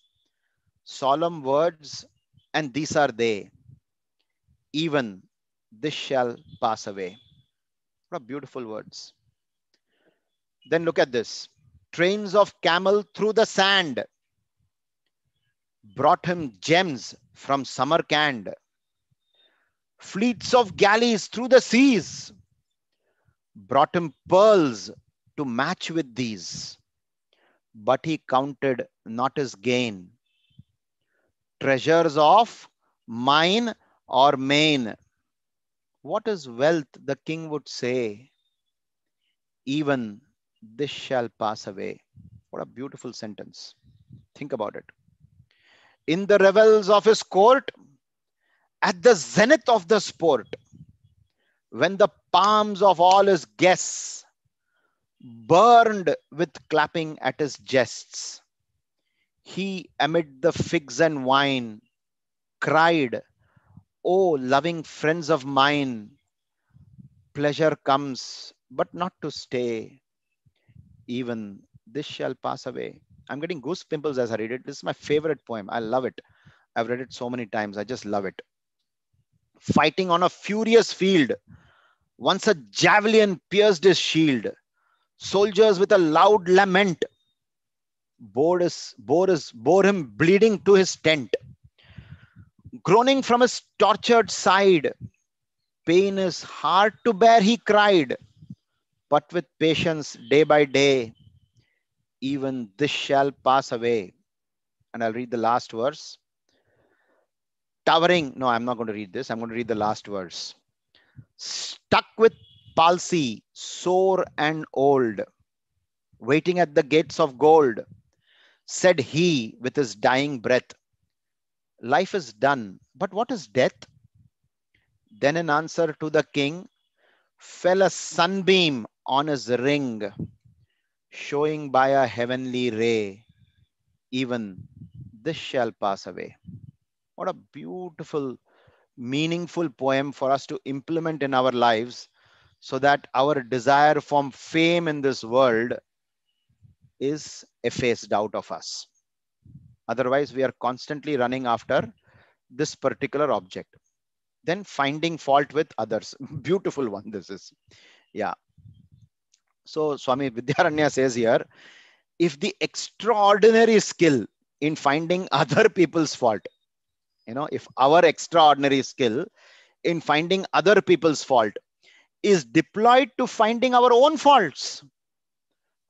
Solemn words, and these are they. Even this shall pass away. What beautiful words. Then look at this. Trains of camel through the sand brought him gems from Samarkand. Fleets of galleys through the seas brought him pearls to match with these but he counted not his gain. Treasures of mine or main. What is wealth? The king would say, even this shall pass away. What a beautiful sentence. Think about it. In the revels of his court, at the zenith of the sport, when the palms of all his guests burned with clapping at his jests. He, amid the figs and wine, cried, O oh, loving friends of mine, pleasure comes, but not to stay. Even this shall pass away. I'm getting goose pimples as I read it. This is my favorite poem. I love it. I've read it so many times. I just love it. Fighting on a furious field, once a javelin pierced his shield soldiers with a loud lament bore, his, bore, his, bore him bleeding to his tent. Groaning from his tortured side, pain is hard to bear, he cried. But with patience, day by day, even this shall pass away. And I'll read the last verse. Towering, no, I'm not going to read this. I'm going to read the last verse. Stuck with palsy, sore and old, waiting at the gates of gold, said he with his dying breath, Life is done, but what is death? Then, in answer to the king, fell a sunbeam on his ring, showing by a heavenly ray, even this shall pass away. What a beautiful, meaningful poem for us to implement in our lives so that our desire for fame in this world is effaced out of us. Otherwise, we are constantly running after this particular object. Then finding fault with others. Beautiful one, this is. Yeah. So, Swami Vidyaranya says here if the extraordinary skill in finding other people's fault, you know, if our extraordinary skill in finding other people's fault is deployed to finding our own faults,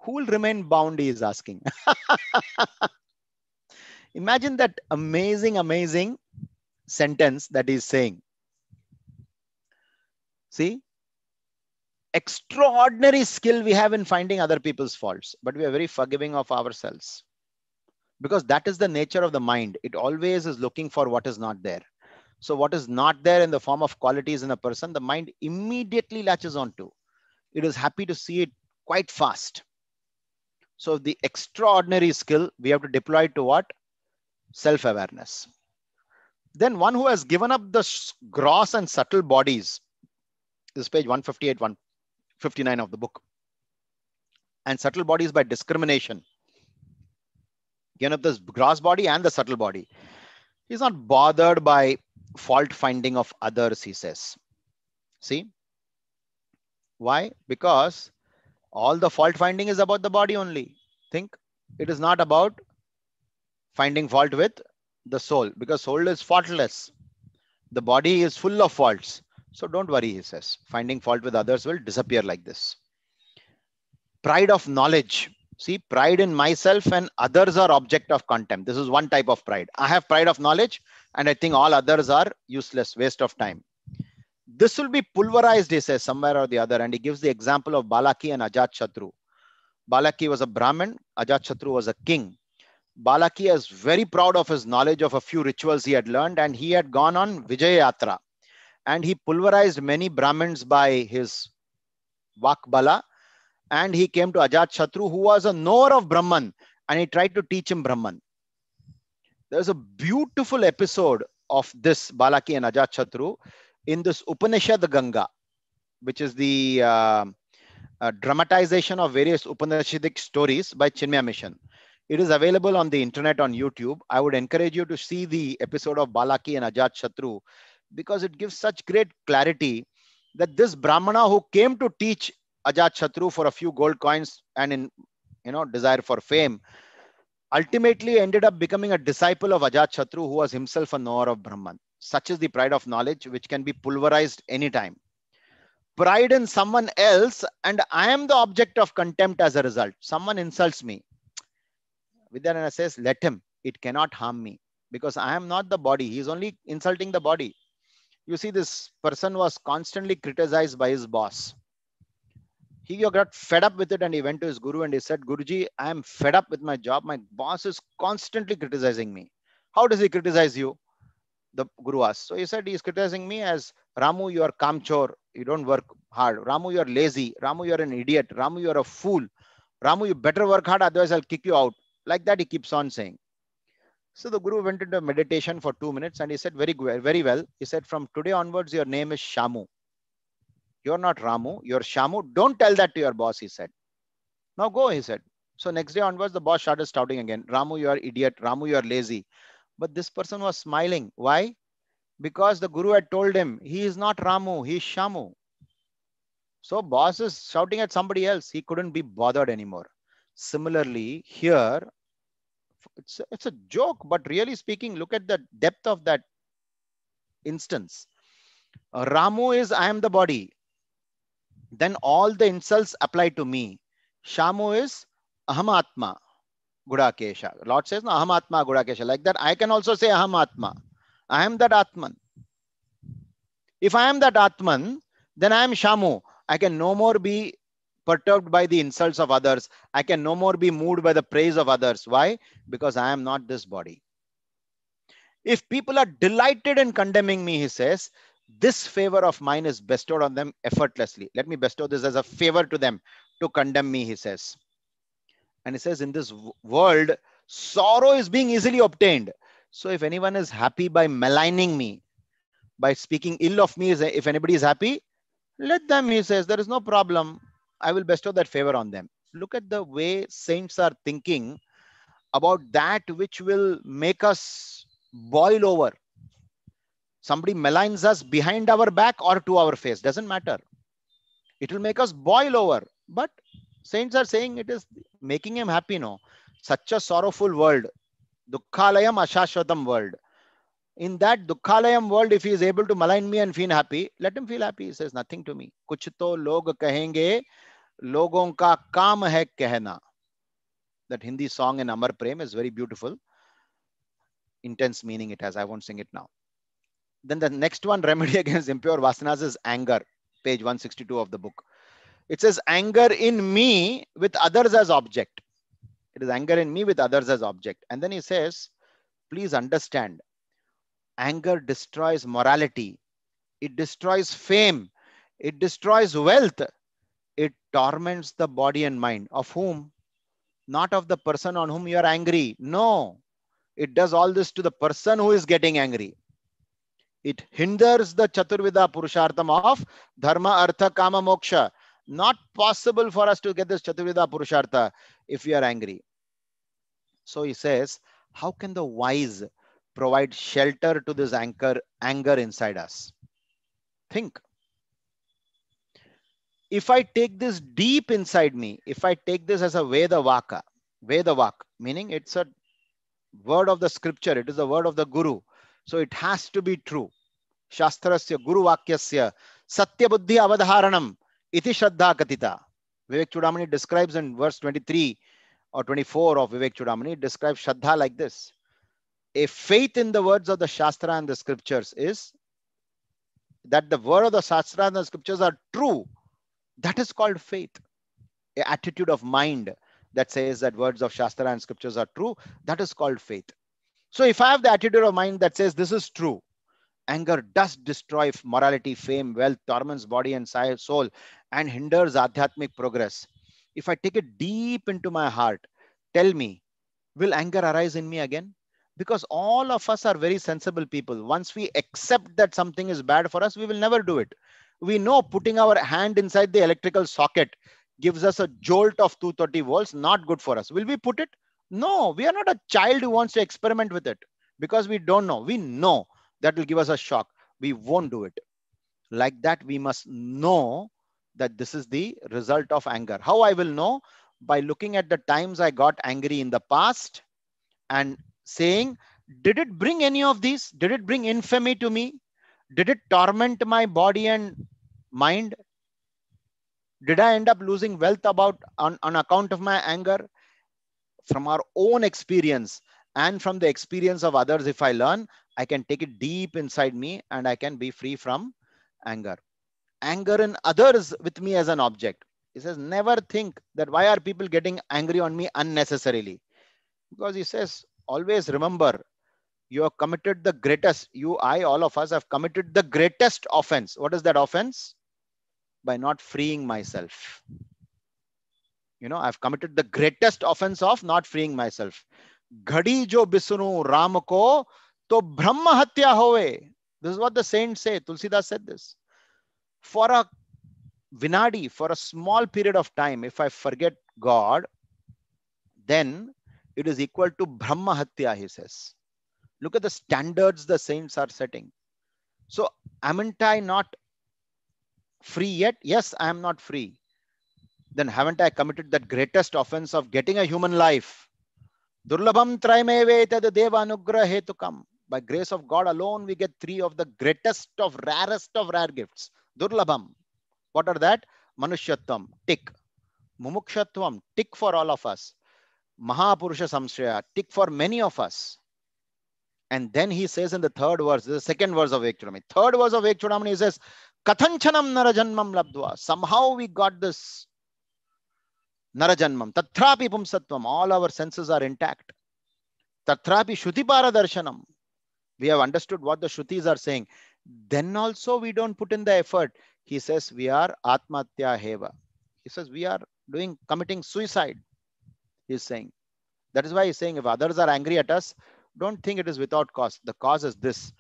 who will remain bound? He is asking. Imagine that amazing, amazing sentence that he's saying. See, extraordinary skill we have in finding other people's faults, but we are very forgiving of ourselves because that is the nature of the mind. It always is looking for what is not there. So what is not there in the form of qualities in a person, the mind immediately latches onto. It is happy to see it quite fast. So the extraordinary skill we have to deploy to what? Self-awareness. Then one who has given up the gross and subtle bodies, this is page 158, 159 of the book, and subtle bodies by discrimination. Given up the gross body and the subtle body. He's not bothered by fault finding of others, he says. See? Why? Because all the fault finding is about the body only. Think it is not about finding fault with the soul because soul is faultless. The body is full of faults. So don't worry, he says. Finding fault with others will disappear like this. Pride of knowledge. See, pride in myself and others are object of contempt. This is one type of pride. I have pride of knowledge, and I think all others are useless, waste of time. This will be pulverized, he says, somewhere or the other. And he gives the example of Balaki and Shatru. Balaki was a Brahmin, Shatru was a king. Balaki is very proud of his knowledge of a few rituals he had learned, and he had gone on Vijayatra. And he pulverized many Brahmins by his Vakbala. And he came to Shatru, who was a knower of Brahman, and he tried to teach him Brahman. There's a beautiful episode of this Balaki and Ajachatru in this Upanishad the Ganga, which is the uh, uh, dramatization of various Upanishadic stories by Chinmaya Mission. It is available on the internet on YouTube. I would encourage you to see the episode of Balaki and Ajat Shatru because it gives such great clarity that this Brahmana who came to teach Ajat Shatru for a few gold coins and in you know desire for fame ultimately ended up becoming a disciple of Ajatshatru, who was himself a knower of Brahman. Such is the pride of knowledge, which can be pulverized anytime. Pride in someone else, and I am the object of contempt as a result. Someone insults me. Vidyanana says, Let him, it cannot harm me because I am not the body. He is only insulting the body. You see, this person was constantly criticized by his boss he got fed up with it and he went to his guru and he said, Guruji, I am fed up with my job. My boss is constantly criticizing me. How does he criticize you? The guru asked. So he said, He's criticizing me as Ramu, you are kamchor. You don't work hard. Ramu, you are lazy. Ramu, you are an idiot. Ramu, you are a fool. Ramu, you better work hard, otherwise I'll kick you out. Like that, he keeps on saying. So the guru went into meditation for two minutes and he said, Very, very well. He said, From today onwards, your name is Shamu. You're not Ramu, you're Shamu. Don't tell that to your boss, he said. Now go, he said. So next day onwards, the boss started shouting again, Ramu, you are idiot. Ramu, you are lazy. But this person was smiling. Why? Because the guru had told him, he is not Ramu, he is Shamu. So boss is shouting at somebody else. He couldn't be bothered anymore. Similarly, here, it's, it's a joke, but really speaking, look at the depth of that instance. Ramu is I am the body. Then all the insults apply to me. Shamu is Ahamatma Gudakesha. Lord says, no, Ahamatma Gudakesha. Like that, I can also say Ahamatma. I am that Atman. If I am that Atman, then I am Shamu. I can no more be perturbed by the insults of others. I can no more be moved by the praise of others. Why? Because I am not this body. If people are delighted in condemning me, he says, this favor of mine is bestowed on them effortlessly. Let me bestow this as a favor to them to condemn me, he says. And he says, in this world, sorrow is being easily obtained. So if anyone is happy by maligning me, by speaking ill of me, if anybody is happy, let them, he says, there is no problem. I will bestow that favor on them. Look at the way saints are thinking about that which will make us boil over Somebody maligns us behind our back or to our face, doesn't matter. It will make us boil over. But saints are saying it is making him happy no such a sorrowful world dukkhalayam ashashvatam world in that dukkhalayam world if he is able to malign me and feel happy let him feel happy he says nothing to me kuch to log kahenge logon ka kaam hai kehna that hindi song in amar prem is very beautiful intense meaning it has i won't sing it now then the next one, remedy against impure vasanas is anger, page 162 of the book. It says, anger in me with others as object. It is anger in me with others as object. And then he says, please understand, anger destroys morality, it destroys fame, it destroys wealth, it torments the body and mind. Of whom? Not of the person on whom you are angry. No, it does all this to the person who is getting angry it hinders the chaturvida purushartham of dharma artha kama moksha not possible for us to get this chaturvida purushartha if we are angry so he says how can the wise provide shelter to this anchor anger inside us think if i take this deep inside me if i take this as a veda vaka veda vak meaning it's a word of the scripture it is a word of the guru so it has to be true. Shastrasya Guru Vakyasya Satya Buddhi Avadharanam Iti Shraddha Katita. Vivek Chudamani describes in verse 23 or 24 of Vivek Chudamani, describes Shraddha like this. A faith in the words of the Shastra and the scriptures is that the word of the Shastra and the scriptures are true. That is called faith. A attitude of mind that says that words of Shastra and scriptures are true, that is called faith. So if I have the attitude of mind that says this is true, anger does destroy morality, fame, wealth, torments body and soul, and hinders adhyatmic progress. If I take it deep into my heart, tell me, will anger arise in me again? Because all of us are very sensible people. Once we accept that something is bad for us, we will never do it. We know putting our hand inside the electrical socket gives us a jolt of 230 volts, not good for us. Will we put it? No, we are not a child who wants to experiment with it because we don't know. We know that will give us a shock. We won't do it. Like that, we must know that this is the result of anger. How I will know? By looking at the times I got angry in the past and saying, did it bring any of these? Did it bring infamy to me? Did it torment my body and mind? Did I end up losing wealth about on, on account of my anger? from our own experience and from the experience of others, if I learn, I can take it deep inside me and I can be free from anger. Anger in others with me as an object. He says, never think that why are people getting angry on me unnecessarily? Because he says, always remember, you have committed the greatest, you, I, all of us have committed the greatest offense. What is that offense? By not freeing myself you know, I've committed the greatest offense of not freeing myself. Ghadi jo bisunu Ram ko to Brahma hatya hove. This is what the saints say. Tulsidas said this. For a vinadi, for a small period of time, if I forget God, then it is equal to Brahma hatya, he says. Look at the standards the saints are setting. So, am I not free yet? Yes, I am not free then haven't I committed that greatest offense of getting a human life? Durlabham to come By grace of God alone, we get three of the greatest of rarest of rare gifts. Durlabham. What are that? Manushyatam, tick. Mumukshatvam, tick for all of us. Mahapurusha samshraya, tick for many of us. And then he says in the third verse, the second verse of Ekchudamani. Third verse of Ekchudamani, he says, Kathanchanam Narajanmam labdhva. Somehow we got this Narajanmam. Tatrapi Pumsatvam. All our senses are intact. Tatrapi Shutipara Darshanam. We have understood what the Shrutis are saying. Then also we don't put in the effort. He says we are Atmatya Heva. He says we are doing committing suicide. He's saying. That is why he's saying if others are angry at us, don't think it is without cause. The cause is this.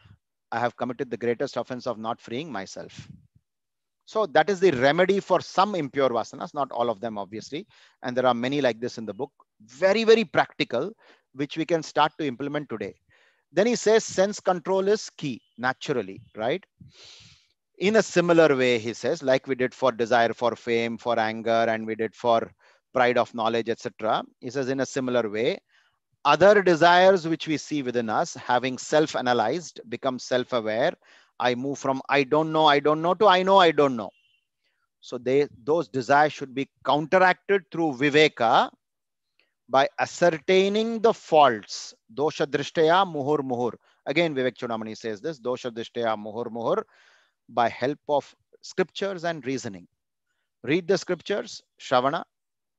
I have committed the greatest offense of not freeing myself. So that is the remedy for some impure vasanas, not all of them, obviously. And there are many like this in the book, very, very practical, which we can start to implement today. Then he says sense control is key naturally, right? In a similar way, he says, like we did for desire for fame, for anger, and we did for pride of knowledge, etc. He says, in a similar way, other desires which we see within us, having self analyzed, become self aware, I move from I don't know, I don't know to I know, I don't know. So they, those desires should be counteracted through viveka by ascertaining the faults. Dosha drishtaya muhur muhur. Again, Vivek Chudamani says this, dosha drishtaya muhur muhur by help of scriptures and reasoning. Read the scriptures, Shravana.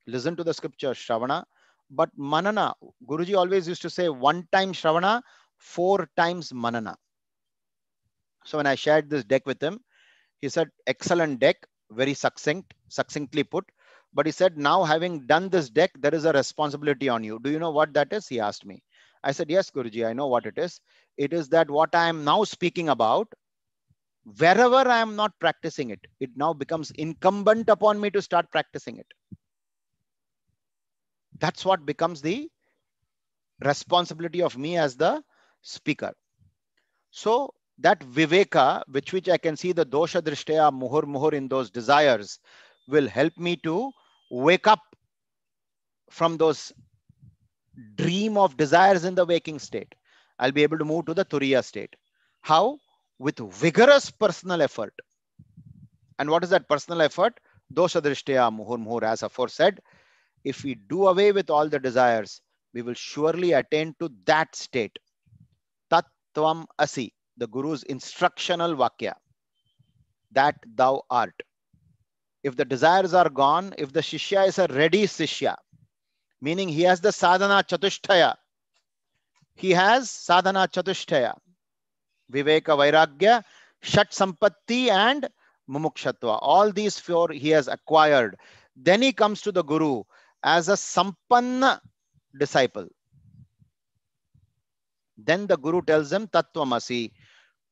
Listen to the scriptures, Shravana. But Manana, Guruji always used to say one time Shravana, four times Manana. So when I shared this deck with him, he said, excellent deck, very succinct, succinctly put. But he said, now having done this deck, there is a responsibility on you. Do you know what that is? He asked me. I said, yes, Guruji, I know what it is. It is that what I am now speaking about, wherever I am not practicing it, it now becomes incumbent upon me to start practicing it. That's what becomes the responsibility of me as the speaker. So that viveka, which which I can see the dosha drishteya muhur muhur in those desires, will help me to wake up from those dream of desires in the waking state. I'll be able to move to the turiya state. How? With vigorous personal effort. And what is that personal effort? Dosha drishteya muhur muhur, as aforesaid. If we do away with all the desires, we will surely attain to that state. Tat asi the guru's instructional vakya that thou art. If the desires are gone, if the shishya is a ready shishya, meaning he has the sadhana chatushtaya, he has sadhana chatushtaya, viveka vairagya, shat sampatti and mumukshatva. All these four he has acquired. Then he comes to the guru as a sampanna disciple. Then the guru tells him tatvamasi,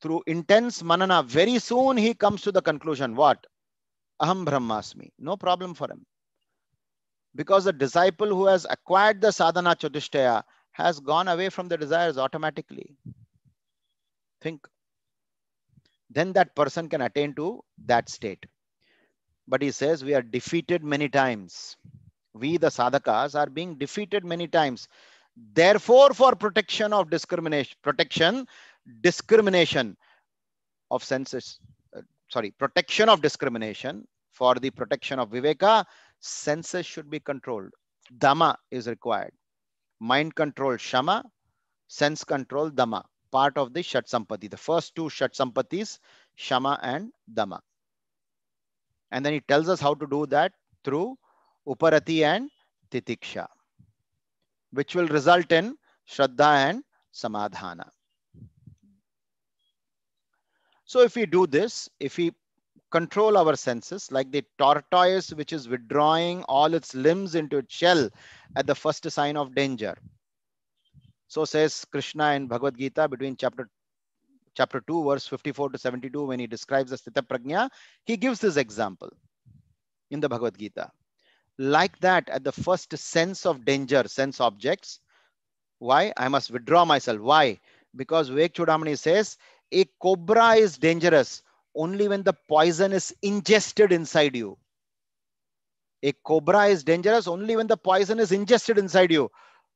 through intense manana, very soon he comes to the conclusion what? Aham Brahmasmi. No problem for him. Because the disciple who has acquired the sadhana chodishtaya has gone away from the desires automatically. Think. Then that person can attain to that state. But he says, we are defeated many times. We, the sadhakas, are being defeated many times. Therefore, for protection of discrimination, protection, discrimination of senses, uh, sorry, protection of discrimination for the protection of Viveka, senses should be controlled. Dhamma is required. Mind control, Shama, sense control, Dhamma, part of the Shat Sampati. The first two Shat Sampatis, Shama and Dhamma. And then he tells us how to do that through Uparati and Titiksha, which will result in Shraddha and Samadhana. So if we do this, if we control our senses, like the tortoise which is withdrawing all its limbs into its shell at the first sign of danger. So says Krishna in Bhagavad Gita between chapter chapter 2, verse 54 to 72, when he describes the Sthita Prajna, he gives this example in the Bhagavad Gita. Like that, at the first sense of danger, sense objects, why? I must withdraw myself. Why? Because Vivek says, a cobra is dangerous only when the poison is ingested inside you. A cobra is dangerous only when the poison is ingested inside you.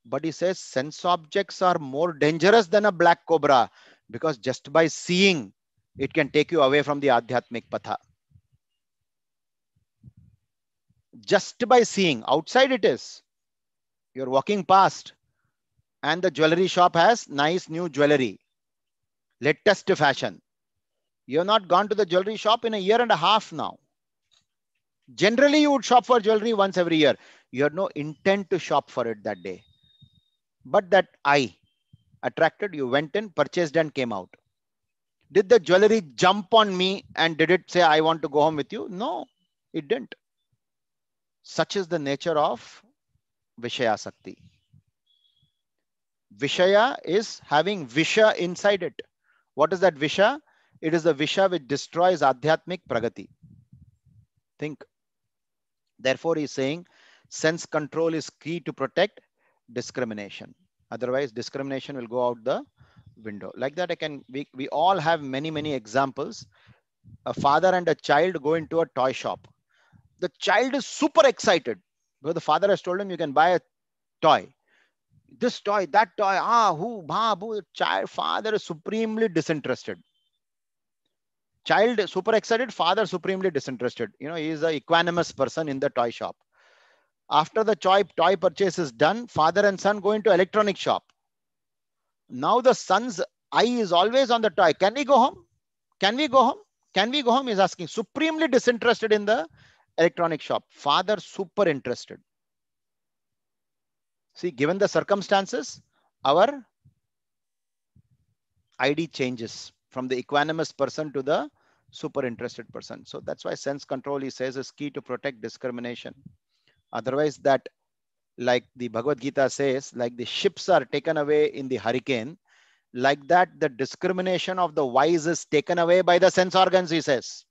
But he says sense objects are more dangerous than a black cobra because just by seeing, it can take you away from the adhyatmic patha. Just by seeing, outside it is. You're walking past and the jewelry shop has nice new jewelry latest fashion. You have not gone to the jewelry shop in a year and a half now. Generally, you would shop for jewelry once every year. You had no intent to shop for it that day. But that I attracted, you went in, purchased, and came out. Did the jewelry jump on me and did it say, I want to go home with you? No, it didn't. Such is the nature of Vishaya Sakti. Vishaya is having Visha inside it. What is that Visha? It is the Visha which destroys Adhyatmic Pragati. Think. Therefore, he's saying sense control is key to protect discrimination. Otherwise, discrimination will go out the window. Like that, I can we, we all have many, many examples. A father and a child go into a toy shop. The child is super excited because the father has told him you can buy a toy this toy, that toy, ah, who, bah, who, child, father is supremely disinterested. Child super excited, father supremely disinterested. You know, he is an equanimous person in the toy shop. After the toy, toy purchase is done, father and son go into electronic shop. Now the son's eye is always on the toy. Can we go home? Can we go home? Can we go home? Is asking. Supremely disinterested in the electronic shop. Father super interested See, given the circumstances, our ID changes from the equanimous person to the super interested person. So that's why sense control, he says, is key to protect discrimination. Otherwise, that, like the Bhagavad Gita says, like the ships are taken away in the hurricane, like that, the discrimination of the wise is taken away by the sense organs, he says.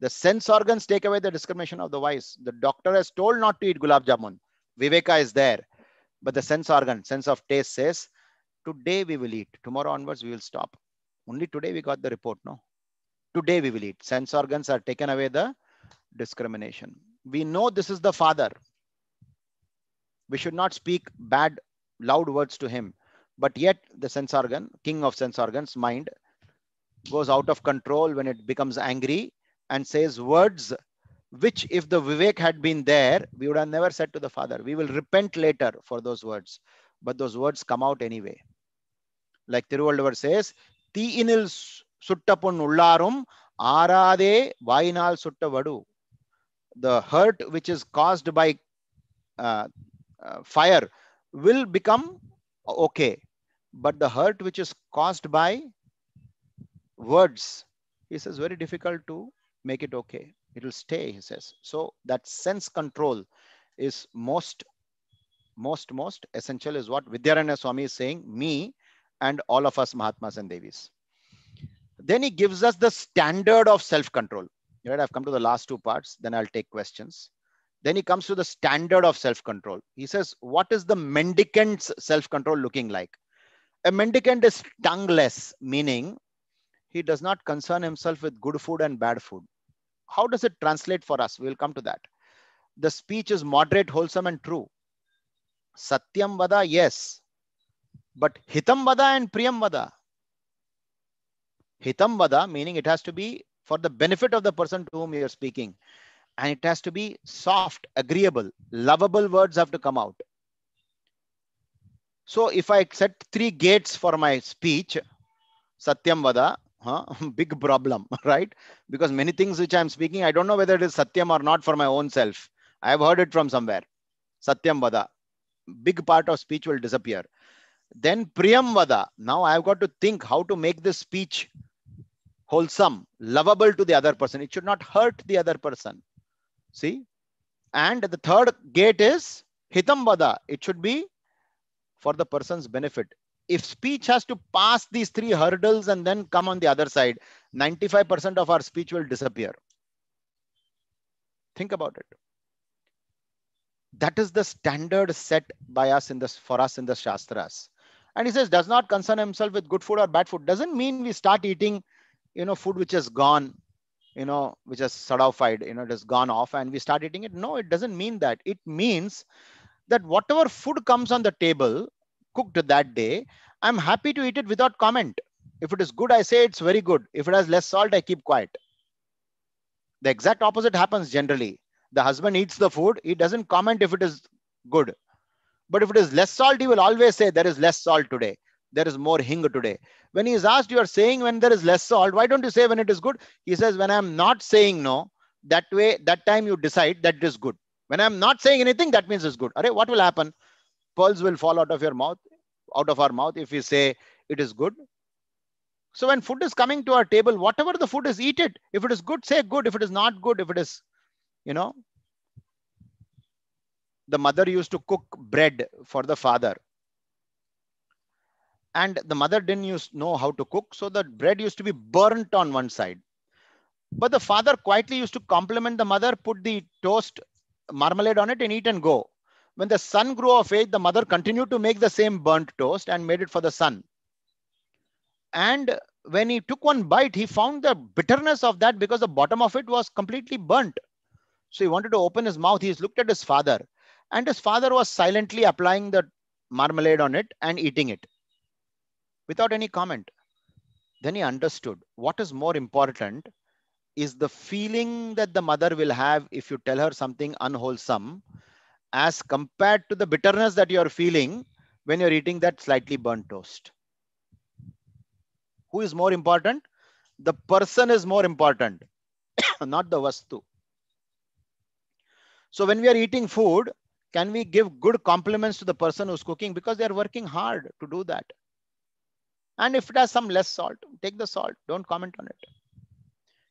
The sense organs take away the discrimination of the wise. The doctor has told not to eat gulab jamun. Viveka is there, but the sense organ, sense of taste says, today we will eat. Tomorrow onwards, we will stop. Only today we got the report, no? Today we will eat. Sense organs are taken away the discrimination. We know this is the father. We should not speak bad, loud words to him. But yet the sense organ, king of sense organs, mind, goes out of control when it becomes angry and says words which if the Vivek had been there, we would have never said to the father, we will repent later for those words. But those words come out anyway. Like Tiruvalluvar says, தீயினில் suttapun ullarum ஆறாதே வாயினால் sutta vadu. the hurt which is caused by uh, uh, fire will become okay but the hurt which is caused by words he says very difficult to make it okay it will stay, he says. So that sense control is most, most, most essential is what Vidyaranya Swami is saying, me and all of us Mahatmas and Devis. Then he gives us the standard of self-control. Right, I've come to the last two parts, then I'll take questions. Then he comes to the standard of self-control. He says, what is the mendicant's self-control looking like? A mendicant is tongueless, meaning he does not concern himself with good food and bad food how does it translate for us? We'll come to that. The speech is moderate, wholesome, and true. Satyam vada, yes. But hitam vada and priyam vada. Hitam vada, meaning it has to be for the benefit of the person to whom you're speaking. And it has to be soft, agreeable, lovable words have to come out. So if I set three gates for my speech, Satyam Vada, huh? big problem, right? Because many things which I'm speaking, I don't know whether it is Satyam or not for my own self. I've heard it from somewhere. Satyam Vada. Big part of speech will disappear. Then Priyam Vada. Now I've got to think how to make this speech wholesome, lovable to the other person. It should not hurt the other person. See? And the third gate is Hitam Vada. It should be for the person's benefit if speech has to pass these three hurdles and then come on the other side, 95% of our speech will disappear. Think about it. That is the standard set by us in this for us in the Shastras. And he says, does not concern himself with good food or bad food. Doesn't mean we start eating, you know, food which has gone, you know, which has sodified, you know, it has gone off and we start eating it. No, it doesn't mean that. It means that whatever food comes on the table, cooked that day, I'm happy to eat it without comment. If it is good, I say it's very good. If it has less salt, I keep quiet. The exact opposite happens generally. The husband eats the food, he doesn't comment if it is good. But if it is less salt, he will always say, There is less salt today. There is more hing today. When he is asked, You are saying when there is less salt, why don't you say when it is good? He says, When I'm not saying no, that way, that time you decide that it is good. When I'm not saying anything, that means it's good. Alright, what will happen? pearls will fall out of your mouth, out of our mouth if we say it is good. So when food is coming to our table, whatever the food is, eat it. If it is good, say good. If it is not good, if it is, you know, the mother used to cook bread for the father. And the mother didn't use, know how to cook, so the bread used to be burnt on one side. But the father quietly used to compliment the mother, put the toast marmalade on it and eat and go when the son grew of age, the mother continued to make the same burnt toast and made it for the son. And when he took one bite, he found the bitterness of that because the bottom of it was completely burnt. So he wanted to open his mouth. He looked at his father, and his father was silently applying the marmalade on it and eating it without any comment. Then he understood what is more important is the feeling that the mother will have if you tell her something unwholesome as compared to the bitterness that you are feeling when you're eating that slightly burnt toast. Who is more important? The person is more important, not the vastu. So when we are eating food, can we give good compliments to the person who's cooking because they are working hard to do that. And if it has some less salt, take the salt. Don't comment on it.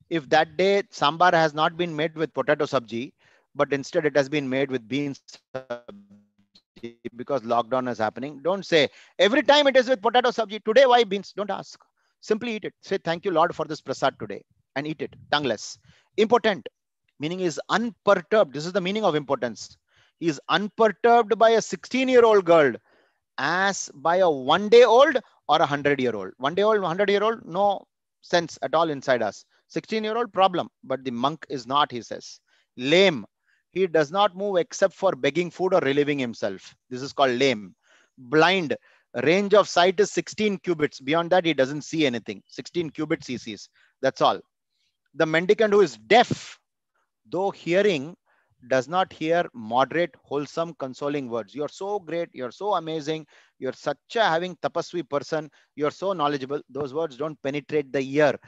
If that day sambar has not been made with potato sabji, but instead it has been made with beans because lockdown is happening. Don't say every time it is with potato sabji. Today, why beans? Don't ask. Simply eat it. Say thank you, Lord, for this prasad today and eat it tongueless. Important, meaning is unperturbed. This is the meaning of importance. He is unperturbed by a 16 year old girl as by a one day old or a 100 year old. One day old, 100 year old, no sense at all inside us. 16 year old, problem. But the monk is not, he says. Lame, he does not move except for begging food or relieving himself. This is called lame. Blind. Range of sight is 16 cubits. Beyond that, he doesn't see anything. 16 cubits he sees. That's all. The mendicant who is deaf, though hearing, does not hear moderate, wholesome, consoling words. You're so great. You're so amazing. You're such a having tapasvi person. You're so knowledgeable. Those words don't penetrate the ear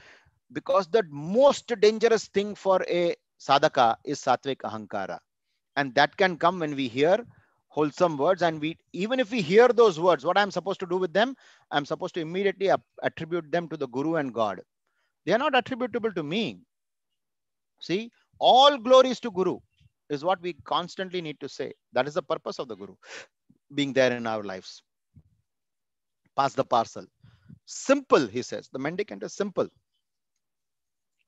because the most dangerous thing for a sadaka is satvik ahankara. And that can come when we hear wholesome words. And we even if we hear those words, what I'm supposed to do with them, I'm supposed to immediately attribute them to the Guru and God. They are not attributable to me. See, all glory is to Guru is what we constantly need to say. That is the purpose of the Guru being there in our lives. Pass the parcel. Simple, he says. The mendicant is simple.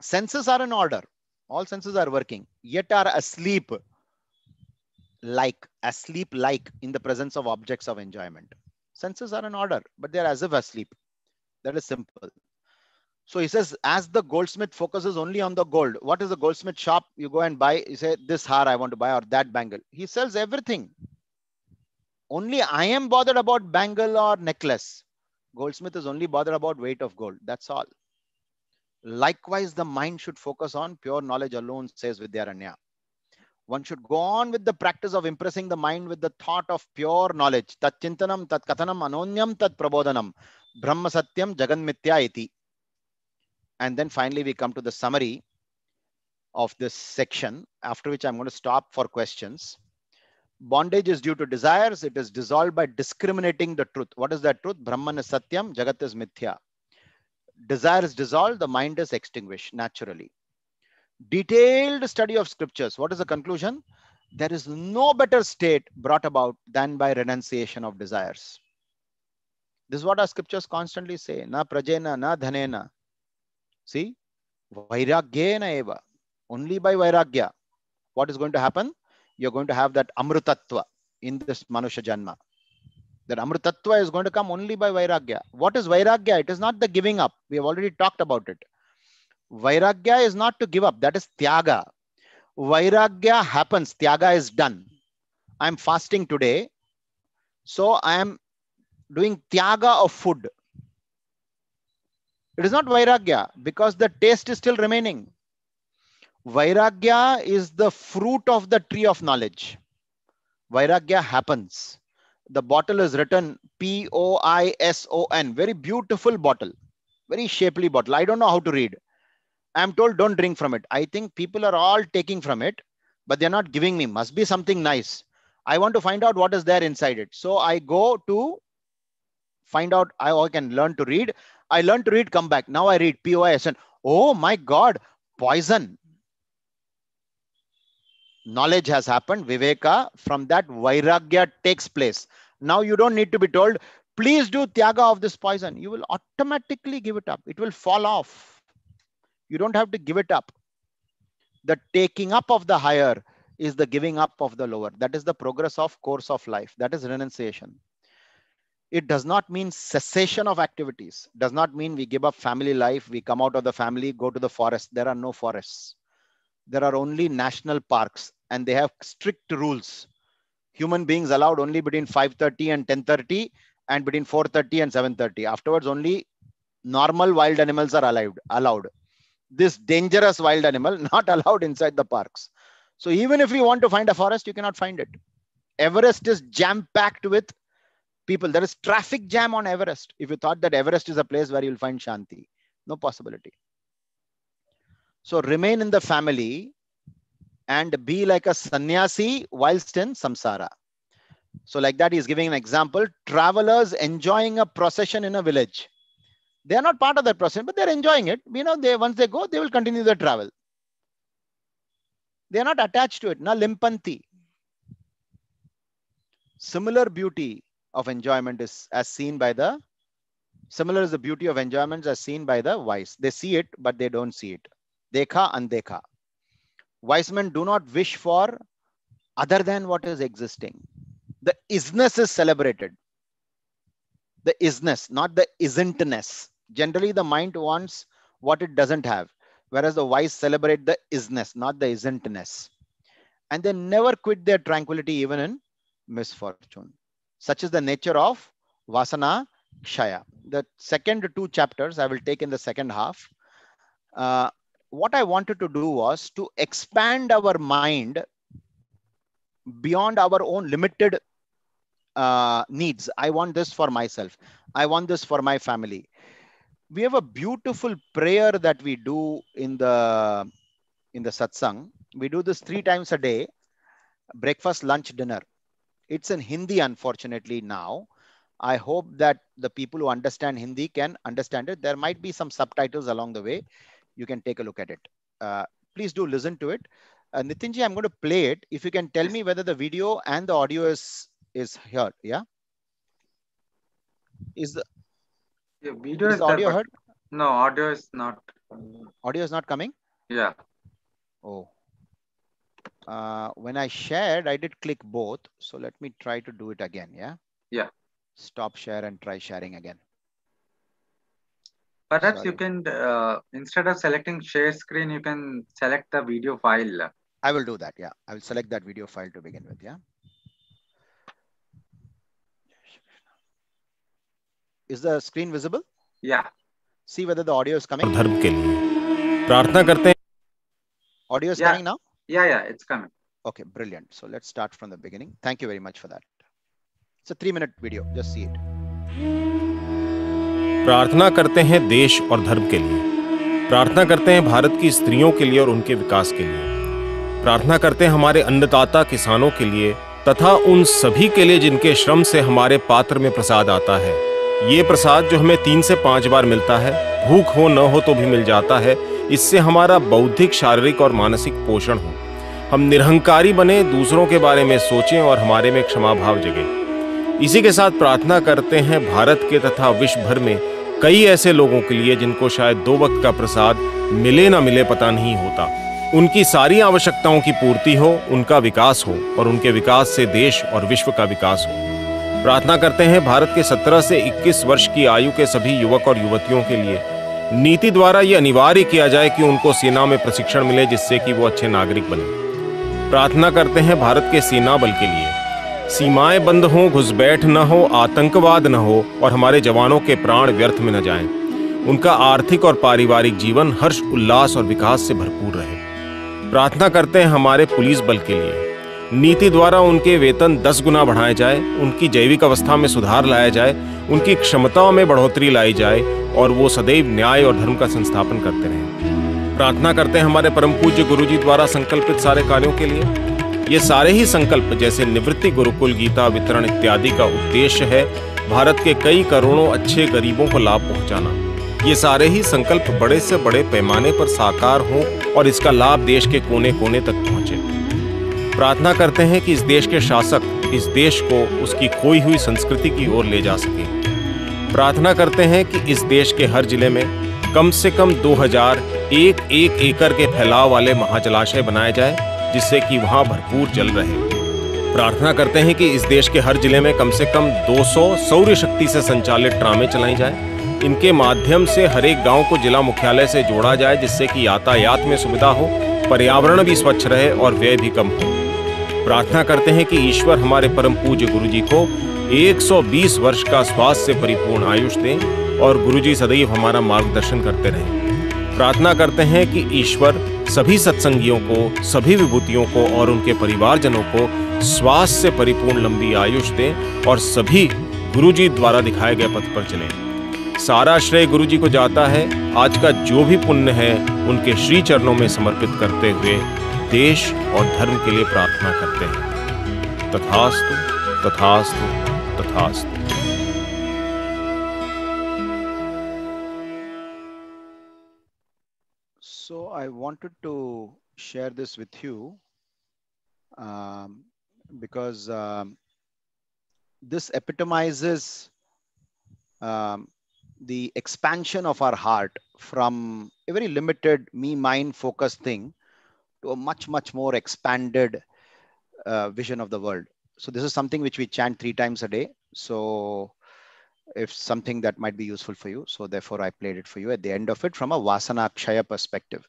Senses are in order all senses are working, yet are asleep like, asleep like in the presence of objects of enjoyment. Senses are in order, but they're as if asleep. That is simple. So he says, as the goldsmith focuses only on the gold, what is the goldsmith shop? You go and buy, you say, this har I want to buy or that bangle. He sells everything. Only I am bothered about bangle or necklace. Goldsmith is only bothered about weight of gold. That's all. Likewise, the mind should focus on pure knowledge alone, says Vidyaranya. One should go on with the practice of impressing the mind with the thought of pure knowledge. Tat chintanam, tat kathanam, anonyam, tat prabodhanam. Brahma satyam, jagan mitya iti. And then finally, we come to the summary of this section, after which I'm going to stop for questions. Bondage is due to desires. It is dissolved by discriminating the truth. What is that truth? Brahman is Satyam, Jagat is Mithya desire is dissolved, the mind is extinguished naturally. Detailed study of scriptures. What is the conclusion? There is no better state brought about than by renunciation of desires. This is what our scriptures constantly say. Na prajena, na dhanena. See? Vairagyena eva. Only by vairagya. What is going to happen? You're going to have that amrutattva in this Manusha Janma that amritattva is going to come only by vairagya what is vairagya it is not the giving up we have already talked about it vairagya is not to give up that is tyaga vairagya happens tyaga is done i am fasting today so i am doing tyaga of food it is not vairagya because the taste is still remaining vairagya is the fruit of the tree of knowledge vairagya happens the bottle is written P O I S O N. Very beautiful bottle, very shapely bottle. I don't know how to read. I'm told don't drink from it. I think people are all taking from it, but they're not giving me. Must be something nice. I want to find out what is there inside it. So I go to find out how I can learn to read. I learn to read, come back. Now I read P O I S N. Oh my God, poison knowledge has happened, viveka, from that vairagya takes place. Now you don't need to be told, please do tyaga of this poison. You will automatically give it up. It will fall off. You don't have to give it up. The taking up of the higher is the giving up of the lower. That is the progress of course of life. That is renunciation. It does not mean cessation of activities. Does not mean we give up family life. We come out of the family, go to the forest. There are no forests there are only national parks and they have strict rules. Human beings allowed only between 5.30 and 10.30 and between 4.30 and 7.30. Afterwards, only normal wild animals are allowed. allowed. This dangerous wild animal not allowed inside the parks. So even if you want to find a forest, you cannot find it. Everest is jam-packed with people. There is traffic jam on Everest. If you thought that Everest is a place where you'll find Shanti, no possibility. So remain in the family and be like a sannyasi whilst in samsara. So, like that, he's giving an example. Travelers enjoying a procession in a village. They are not part of that procession, but they're enjoying it. You know, they once they go, they will continue their travel. They are not attached to it. Na limpanti. Similar beauty of enjoyment is as seen by the similar is the beauty of enjoyments as seen by the wise. They see it, but they don't see it. Dekha, Andekha. Wise men do not wish for other than what is existing. The isness is celebrated. The isness, not the isn'tness. Generally, the mind wants what it doesn't have, whereas the wise celebrate the isness, not the isn'tness. And they never quit their tranquility even in misfortune. Such is the nature of Vasana Kshaya. The second two chapters I will take in the second half. Uh, what I wanted to do was to expand our mind beyond our own limited uh, needs. I want this for myself. I want this for my family. We have a beautiful prayer that we do in the in the satsang. We do this three times a day: breakfast, lunch, dinner. It's in Hindi, unfortunately now. I hope that the people who understand Hindi can understand it. There might be some subtitles along the way you can take a look at it. Uh, please do listen to it. Uh, Nitinji, I'm going to play it. If you can tell me whether the video and the audio is is here, yeah? Is the yeah, video is, is audio there, heard? No, audio is not. Audio is not coming. Yeah. Oh. Uh, when I shared, I did click both. So let me try to do it again. Yeah. Yeah. Stop share and try sharing again. Perhaps Sorry. you can, uh, instead of selecting share screen, you can select the video file. I will do that. Yeah, I will select that video file to begin with. Yeah. Is the screen visible? Yeah. See whether the audio is coming. Audio is yeah. coming now. Yeah, yeah, it's coming. Okay, brilliant. So let's start from the beginning. Thank you very much for that. It's a three-minute video. Just see it. प्रार्थना करते हैं देश और धर्म के लिए प्रार्थना करते हैं भारत की स्त्रियों के लिए और उनके विकास के लिए प्रार्थना करते हैं हमारे अन्नदाता किसानों के लिए तथा उन सभी के लिए जिनके श्रम से हमारे पात्र में प्रसाद आता है ये प्रसाद जो हमें तीन से पाँच बार मिलता है भूख हो न हो तो भी मिल जाता है इससे हमारा बौद्धिक शारीरिक और मानसिक पोषण हो हम निरहंकारी बने दूसरों के बारे में सोचें और हमारे में क्षमा भाव जगें इसी के साथ प्रार्थना करते हैं भारत के तथा विश्व भर में कई ऐसे लोगों के लिए जिनको शायद दो वक्त का प्रसाद मिले ना मिले पता नहीं होता उनकी सारी आवश्यकताओं की पूर्ति हो उनका विकास हो और उनके विकास से देश और विश्व का विकास हो प्रार्थना करते हैं भारत के 17 से 21 वर्ष की आयु के सभी युवक और युवतियों के लिए नीति द्वारा ये अनिवार्य किया जाए कि उनको सेना में प्रशिक्षण मिले जिससे कि वो अच्छे नागरिक बने प्रार्थना करते हैं भारत के सेना बल के लिए सीमाएं बंद हों घुसपैठ न हो आतंकवाद न हो और हमारे जवानों के प्राण व्यर्थ में न जाएं। उनका आर्थिक और पारिवारिक जीवन हर्ष उल्लास और विकास से भरपूर रहे प्रार्थना करते हैं हमारे पुलिस बल के लिए नीति द्वारा उनके वेतन दस गुना बढ़ाए जाए उनकी जैविक अवस्था में सुधार लाया जाए उनकी क्षमताओं में बढ़ोतरी लाई जाए और वो सदैव न्याय और धर्म का संस्थापन करते रहें प्रार्थना करते हैं हमारे परम पूज्य गुरु जी द्वारा संकल्पित सारे कार्यों के लिए ये सारे ही संकल्प जैसे निवृत्ति गुरुकुल गीता वितरण इत्यादि का उद्देश्य है भारत के कई करोड़ों अच्छे गरीबों को लाभ पहुंचाना ये सारे ही संकल्प बड़े से बड़े पैमाने पर साकार हों और इसका लाभ देश के कोने कोने तक पहुंचे प्रार्थना करते हैं कि इस देश के शासक इस देश को उसकी खोई हुई संस्कृति की ओर ले जा सके प्रार्थना करते हैं कि इस देश के हर जिले में कम से कम 2000 एक एक एकड़ के फैलाव वाले महाजलाशय बनाए जाए जिससे कि वहाँ भरपूर जल रहे प्रार्थना करते हैं कि इस देश के हर जिले में कम से कम 200 सौर्य शक्ति से संचालित ट्रामे चलाई जाए इनके माध्यम से हर एक गाँव को जिला मुख्यालय से जोड़ा जाए जिससे कि यातायात में सुविधा हो पर्यावरण भी स्वच्छ रहे और व्यय भी कम हो प्रार्थना करते हैं कि ईश्वर हमारे परम पूज्य गुरु जी को 120 वर्ष का स्वास्थ्य से परिपूर्ण आयुष दें और गुरुजी सदैव हमारा मार्गदर्शन करते रहें प्रार्थना करते हैं कि ईश्वर सभी सत्संगियों को सभी विभूतियों को और उनके परिवारजनों को स्वास्थ्य से परिपूर्ण लंबी आयुष दें और सभी गुरुजी द्वारा दिखाए गए पथ पर चलें सारा श्रेय गुरुजी को जाता है आज का जो भी पुण्य है उनके श्री चरणों में समर्पित करते हुए देश और धर्म के लिए प्रार्थना करते हैं तथास्तु तथास्तु तथास्तु I wanted to share this with you um, because um, this epitomizes um, the expansion of our heart from a very limited me mind focused thing to a much much more expanded uh, vision of the world so this is something which we chant three times a day so if something that might be useful for you so therefore i played it for you at the end of it from a vasana kshaya perspective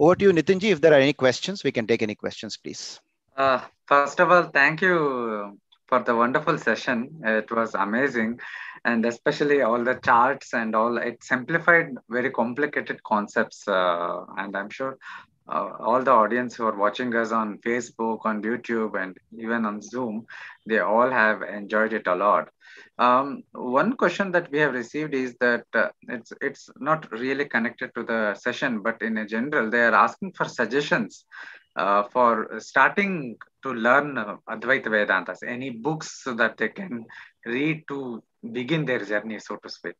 over to you, Nitinji. If there are any questions, we can take any questions, please. Uh, first of all, thank you for the wonderful session. It was amazing. And especially all the charts and all, it simplified very complicated concepts. Uh, and I'm sure uh, all the audience who are watching us on Facebook, on YouTube, and even on Zoom, they all have enjoyed it a lot. Um, one question that we have received is that uh, it's it's not really connected to the session, but in a general, they are asking for suggestions uh, for starting to learn uh, Advaita Vedantas. Any books so that they can read to begin their journey, so to speak.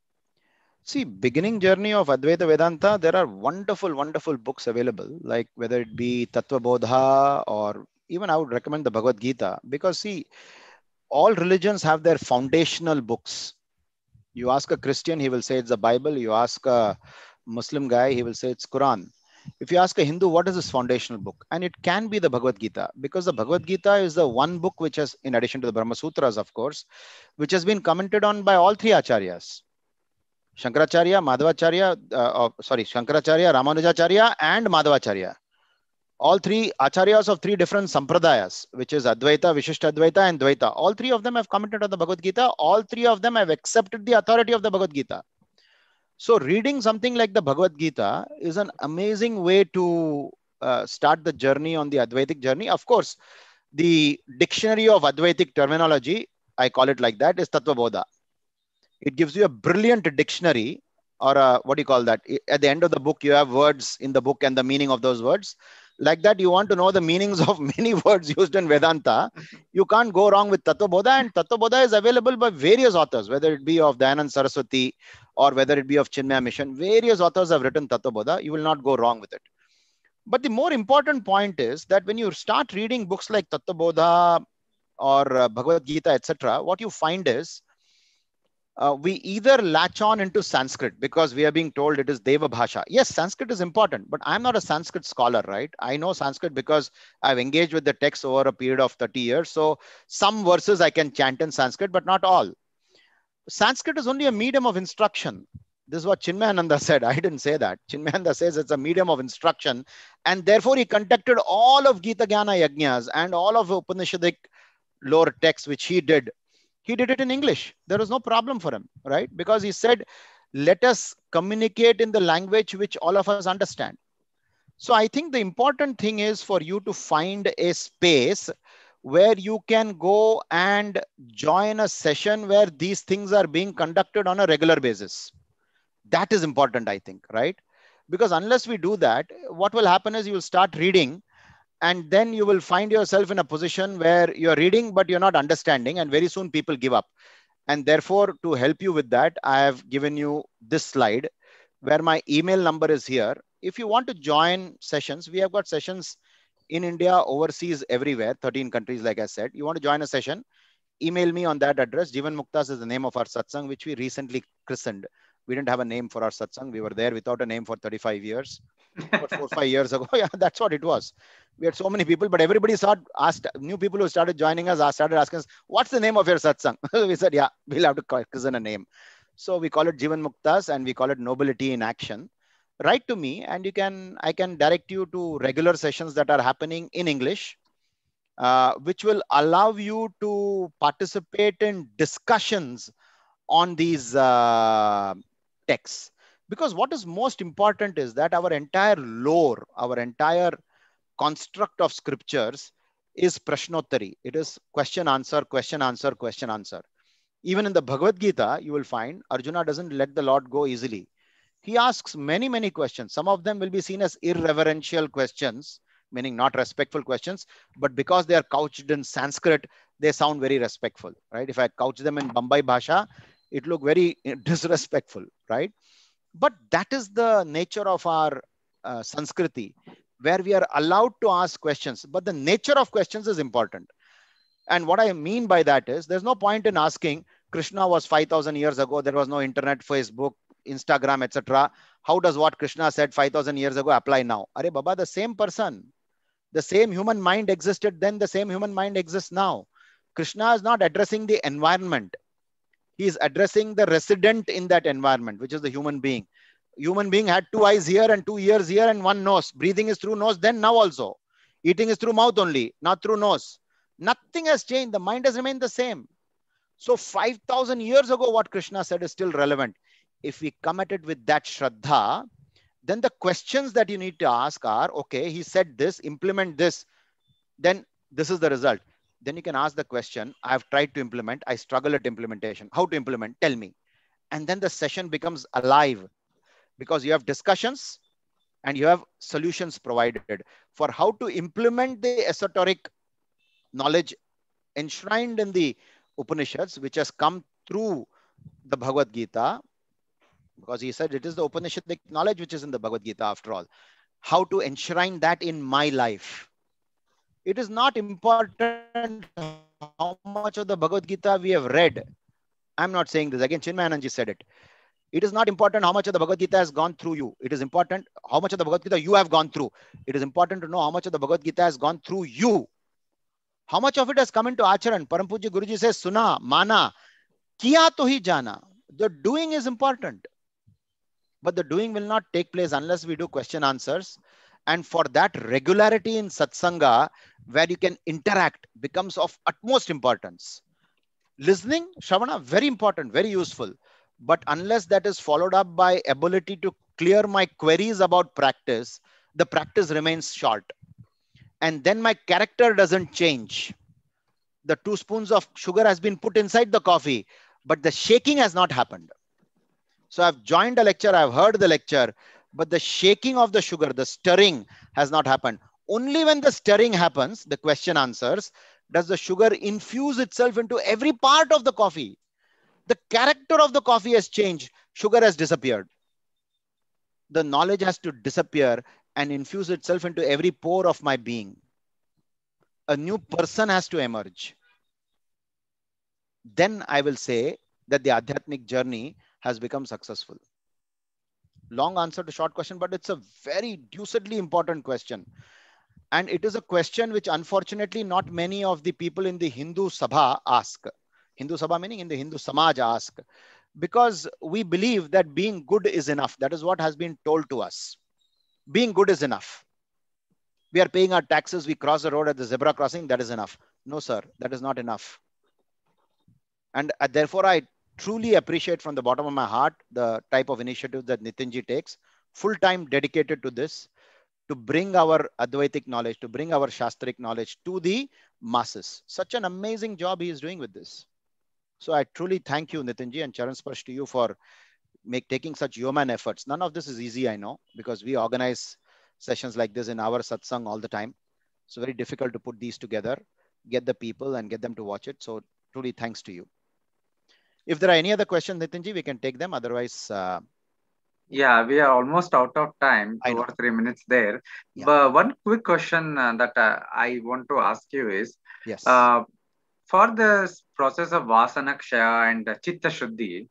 See, beginning journey of Advaita Vedanta, there are wonderful, wonderful books available, like whether it be Tattva Bodha or even I would recommend the Bhagavad Gita because see, all religions have their foundational books. You ask a Christian, he will say it's the Bible. You ask a Muslim guy, he will say it's Quran. If you ask a Hindu, what is his foundational book? And it can be the Bhagavad Gita because the Bhagavad Gita is the one book which has, in addition to the Brahma Sutras, of course, which has been commented on by all three acharyas. Shankaracharya, Madhavacharya, uh, oh, sorry, Shankaracharya, Ramanujacharya, and Madhavacharya all three acharyas of three different sampradayas, which is Advaita, Vishishta Advaita, and Dvaita, all three of them have commented on the Bhagavad Gita. All three of them have accepted the authority of the Bhagavad Gita. So, reading something like the Bhagavad Gita is an amazing way to uh, start the journey on the Advaitic journey. Of course, the dictionary of Advaitic terminology, I call it like that, is Tattva Bodha. It gives you a brilliant dictionary, or a, what do you call that? At the end of the book, you have words in the book and the meaning of those words like that you want to know the meanings of many words used in vedanta you can't go wrong with tattva and tattva is available by various authors whether it be of dayanand saraswati or whether it be of chinmaya mission various authors have written tattva you will not go wrong with it but the more important point is that when you start reading books like tattva or uh, bhagavad gita etc what you find is uh, we either latch on into Sanskrit because we are being told it is Deva Bhasha. Yes, Sanskrit is important, but I'm not a Sanskrit scholar, right? I know Sanskrit because I've engaged with the text over a period of 30 years. So some verses I can chant in Sanskrit, but not all. Sanskrit is only a medium of instruction. This is what Chinmayananda said. I didn't say that. Chinmayananda says it's a medium of instruction. And therefore, he conducted all of Gita Jnana Yajnas and all of Upanishadic lore texts, which he did he did it in English. There was no problem for him, right? Because he said, let us communicate in the language which all of us understand. So I think the important thing is for you to find a space where you can go and join a session where these things are being conducted on a regular basis. That is important, I think, right? Because unless we do that, what will happen is you will start reading and then you will find yourself in a position where you're reading but you're not understanding and very soon people give up and therefore to help you with that i have given you this slide where my email number is here if you want to join sessions we have got sessions in india overseas everywhere 13 countries like i said you want to join a session email me on that address jivan muktas is the name of our satsang which we recently christened we didn't have a name for our satsang we were there without a name for 35 years about four five years ago. Yeah, that's what it was. We had so many people, but everybody started asked new people who started joining us started asking us, "What's the name of your satsang?" we said, "Yeah, we'll have to call it a name." So we call it Jivan Muktas and we call it Nobility in Action. Write to me, and you can I can direct you to regular sessions that are happening in English, uh, which will allow you to participate in discussions on these uh, texts because what is most important is that our entire lore, our entire construct of scriptures is Prashnottari. It is question, answer, question, answer, question, answer. Even in the Bhagavad Gita, you will find Arjuna doesn't let the Lord go easily. He asks many, many questions. Some of them will be seen as irreverential questions, meaning not respectful questions, but because they are couched in Sanskrit, they sound very respectful, right? If I couch them in Bombay Bhasha, it look very disrespectful, right? But that is the nature of our uh, Sanskriti, where we are allowed to ask questions. But the nature of questions is important. And what I mean by that is there's no point in asking, Krishna was 5,000 years ago, there was no internet, Facebook, Instagram, etc. How does what Krishna said 5,000 years ago apply now? Are Baba, the same person, the same human mind existed then, the same human mind exists now. Krishna is not addressing the environment he is addressing the resident in that environment, which is the human being. Human being had two eyes here and two ears here and one nose. Breathing is through nose, then now also. Eating is through mouth only, not through nose. Nothing has changed. The mind has remained the same. So 5,000 years ago, what Krishna said is still relevant. If we come at it with that Shraddha, then the questions that you need to ask are, okay, he said this, implement this, then this is the result then you can ask the question i've tried to implement i struggle at implementation how to implement tell me and then the session becomes alive because you have discussions and you have solutions provided for how to implement the esoteric knowledge enshrined in the upanishads which has come through the bhagavad gita because he said it is the upanishadic knowledge which is in the bhagavad gita after all how to enshrine that in my life it is not important how much of the Bhagavad Gita we have read. I'm not saying this again. Chinmayananji said it. It is not important how much of the Bhagavad Gita has gone through you. It is important how much of the Bhagavad Gita you have gone through. It is important to know how much of the Bhagavad Gita has gone through you. How much of it has come into Acharan? Parampuji Guruji says, Suna, Mana, Kiya tohi jana. The doing is important. But the doing will not take place unless we do question answers and for that regularity in satsanga, where you can interact, becomes of utmost importance. Listening, Shavana, very important, very useful. But unless that is followed up by ability to clear my queries about practice, the practice remains short. And then my character doesn't change. The two spoons of sugar has been put inside the coffee, but the shaking has not happened. So I've joined a lecture, I've heard the lecture, but the shaking of the sugar, the stirring has not happened. Only when the stirring happens, the question answers, does the sugar infuse itself into every part of the coffee? The character of the coffee has changed. Sugar has disappeared. The knowledge has to disappear and infuse itself into every pore of my being. A new person has to emerge. Then I will say that the adhyatmic journey has become successful long answer to short question, but it's a very deucedly important question. And it is a question which unfortunately not many of the people in the Hindu Sabha ask. Hindu Sabha meaning in the Hindu Samaj ask. Because we believe that being good is enough. That is what has been told to us. Being good is enough. We are paying our taxes, we cross the road at the zebra crossing, that is enough. No, sir, that is not enough. And uh, therefore, I truly appreciate from the bottom of my heart the type of initiative that Nitinji takes, full time dedicated to this, to bring our Advaitic knowledge, to bring our Shastric knowledge to the masses. Such an amazing job he is doing with this. So I truly thank you, Nitinji and Charan Sparsh to you for make, taking such yeoman efforts. None of this is easy, I know, because we organize sessions like this in our satsang all the time. It's very difficult to put these together, get the people and get them to watch it. So truly thanks to you. If there are any other questions, Nitinji, we can take them. Otherwise, uh, yeah, we are almost out of time, two or three minutes there. Yeah. But one quick question uh, that uh, I want to ask you is, yes. uh, for the process of Vasanakshaya and Chitta Shuddhi,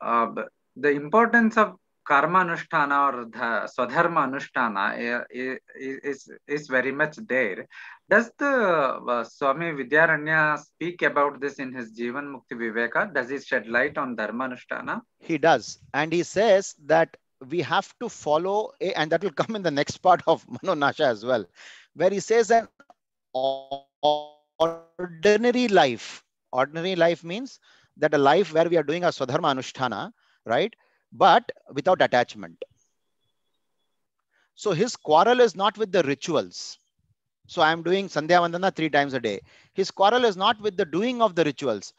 uh, the importance of Karma karmanushtana or the swadharma anushtana eh, eh, eh, is, is very much there. Does the uh, Swami Vidyaranya speak about this in his Jivan Mukti Viveka? Does he shed light on dharma anushtana? He does. And he says that we have to follow, a, and that will come in the next part of Manonasha as well, where he says an ordinary life. Ordinary life means that a life where we are doing a swadharma anushtana, right? but without attachment. So his quarrel is not with the rituals. So I'm doing Sandhya Vandana three times a day. His quarrel is not with the doing of the rituals.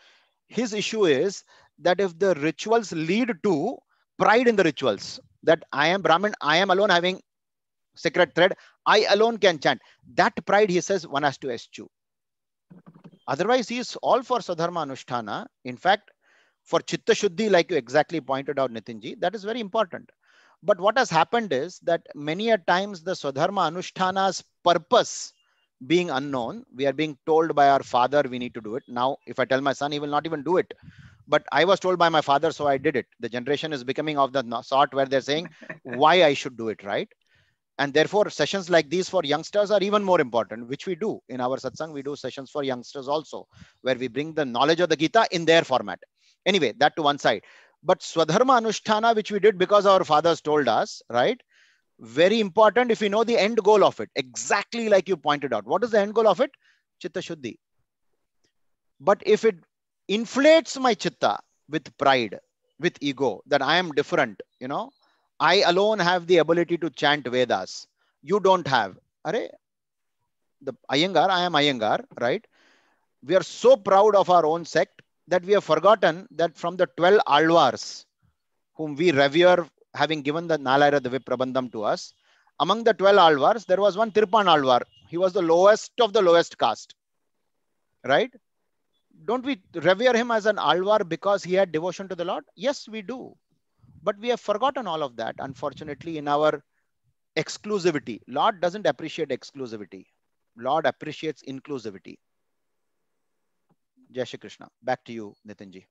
His issue is that if the rituals lead to pride in the rituals, that I am Brahmin, I am alone having sacred thread, I alone can chant. That pride, he says, one has to eschew. Otherwise, he is all for Sadharma anushthana. In fact, for chitta shuddhi, like you exactly pointed out, Nitinji, that is very important. But what has happened is that many a times the Swadharma Anushthana's purpose being unknown, we are being told by our father we need to do it. Now, if I tell my son, he will not even do it. But I was told by my father, so I did it. The generation is becoming of the sort where they're saying why I should do it, right? And therefore, sessions like these for youngsters are even more important, which we do in our satsang. We do sessions for youngsters also, where we bring the knowledge of the Gita in their format. Anyway, that to one side. But Swadharma Anushthana, which we did because our fathers told us, right? Very important if you know the end goal of it, exactly like you pointed out. What is the end goal of it? Chitta Shuddhi. But if it inflates my chitta with pride, with ego, that I am different, you know, I alone have the ability to chant Vedas. You don't have. Are the Ayengar? I am Ayengar, right? We are so proud of our own sect that we have forgotten that from the 12 Alvars, whom we revere, having given the Nalayara Divi Prabandham to us, among the 12 Alvars, there was one Tirpan Alvar. He was the lowest of the lowest caste. Right? Don't we revere him as an Alvar because he had devotion to the Lord? Yes, we do. But we have forgotten all of that, unfortunately, in our exclusivity. Lord doesn't appreciate exclusivity. Lord appreciates inclusivity. Jai Krishna. Back to you, Nitinji.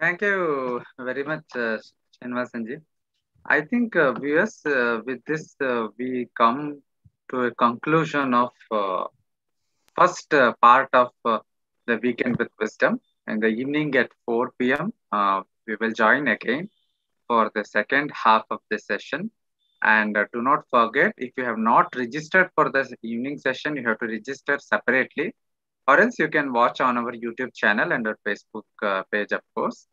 Thank you very much, uh, I think uh, viewers, uh, with this, uh, we come to a conclusion of uh, first uh, part of uh, the Weekend with Wisdom. In the evening at 4 p.m., we will join again for the second half of the session. And do not forget, if you have not registered for this evening session, you have to register separately or else you can watch on our YouTube channel and our Facebook uh, page, of course.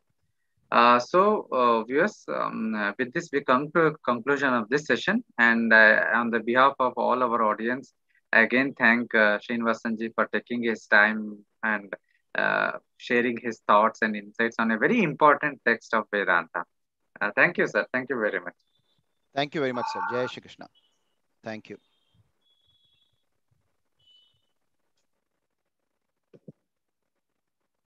Uh, so, uh, viewers, um, uh, with this, we come to conclusion of this session. And uh, on the behalf of all our audience, again thank uh, Srinivasanji for taking his time and uh, sharing his thoughts and insights on a very important text of Vedanta. thank you, sir. Thank you very much. Thank you very much, sir. Jai Shri Krishna. Thank you.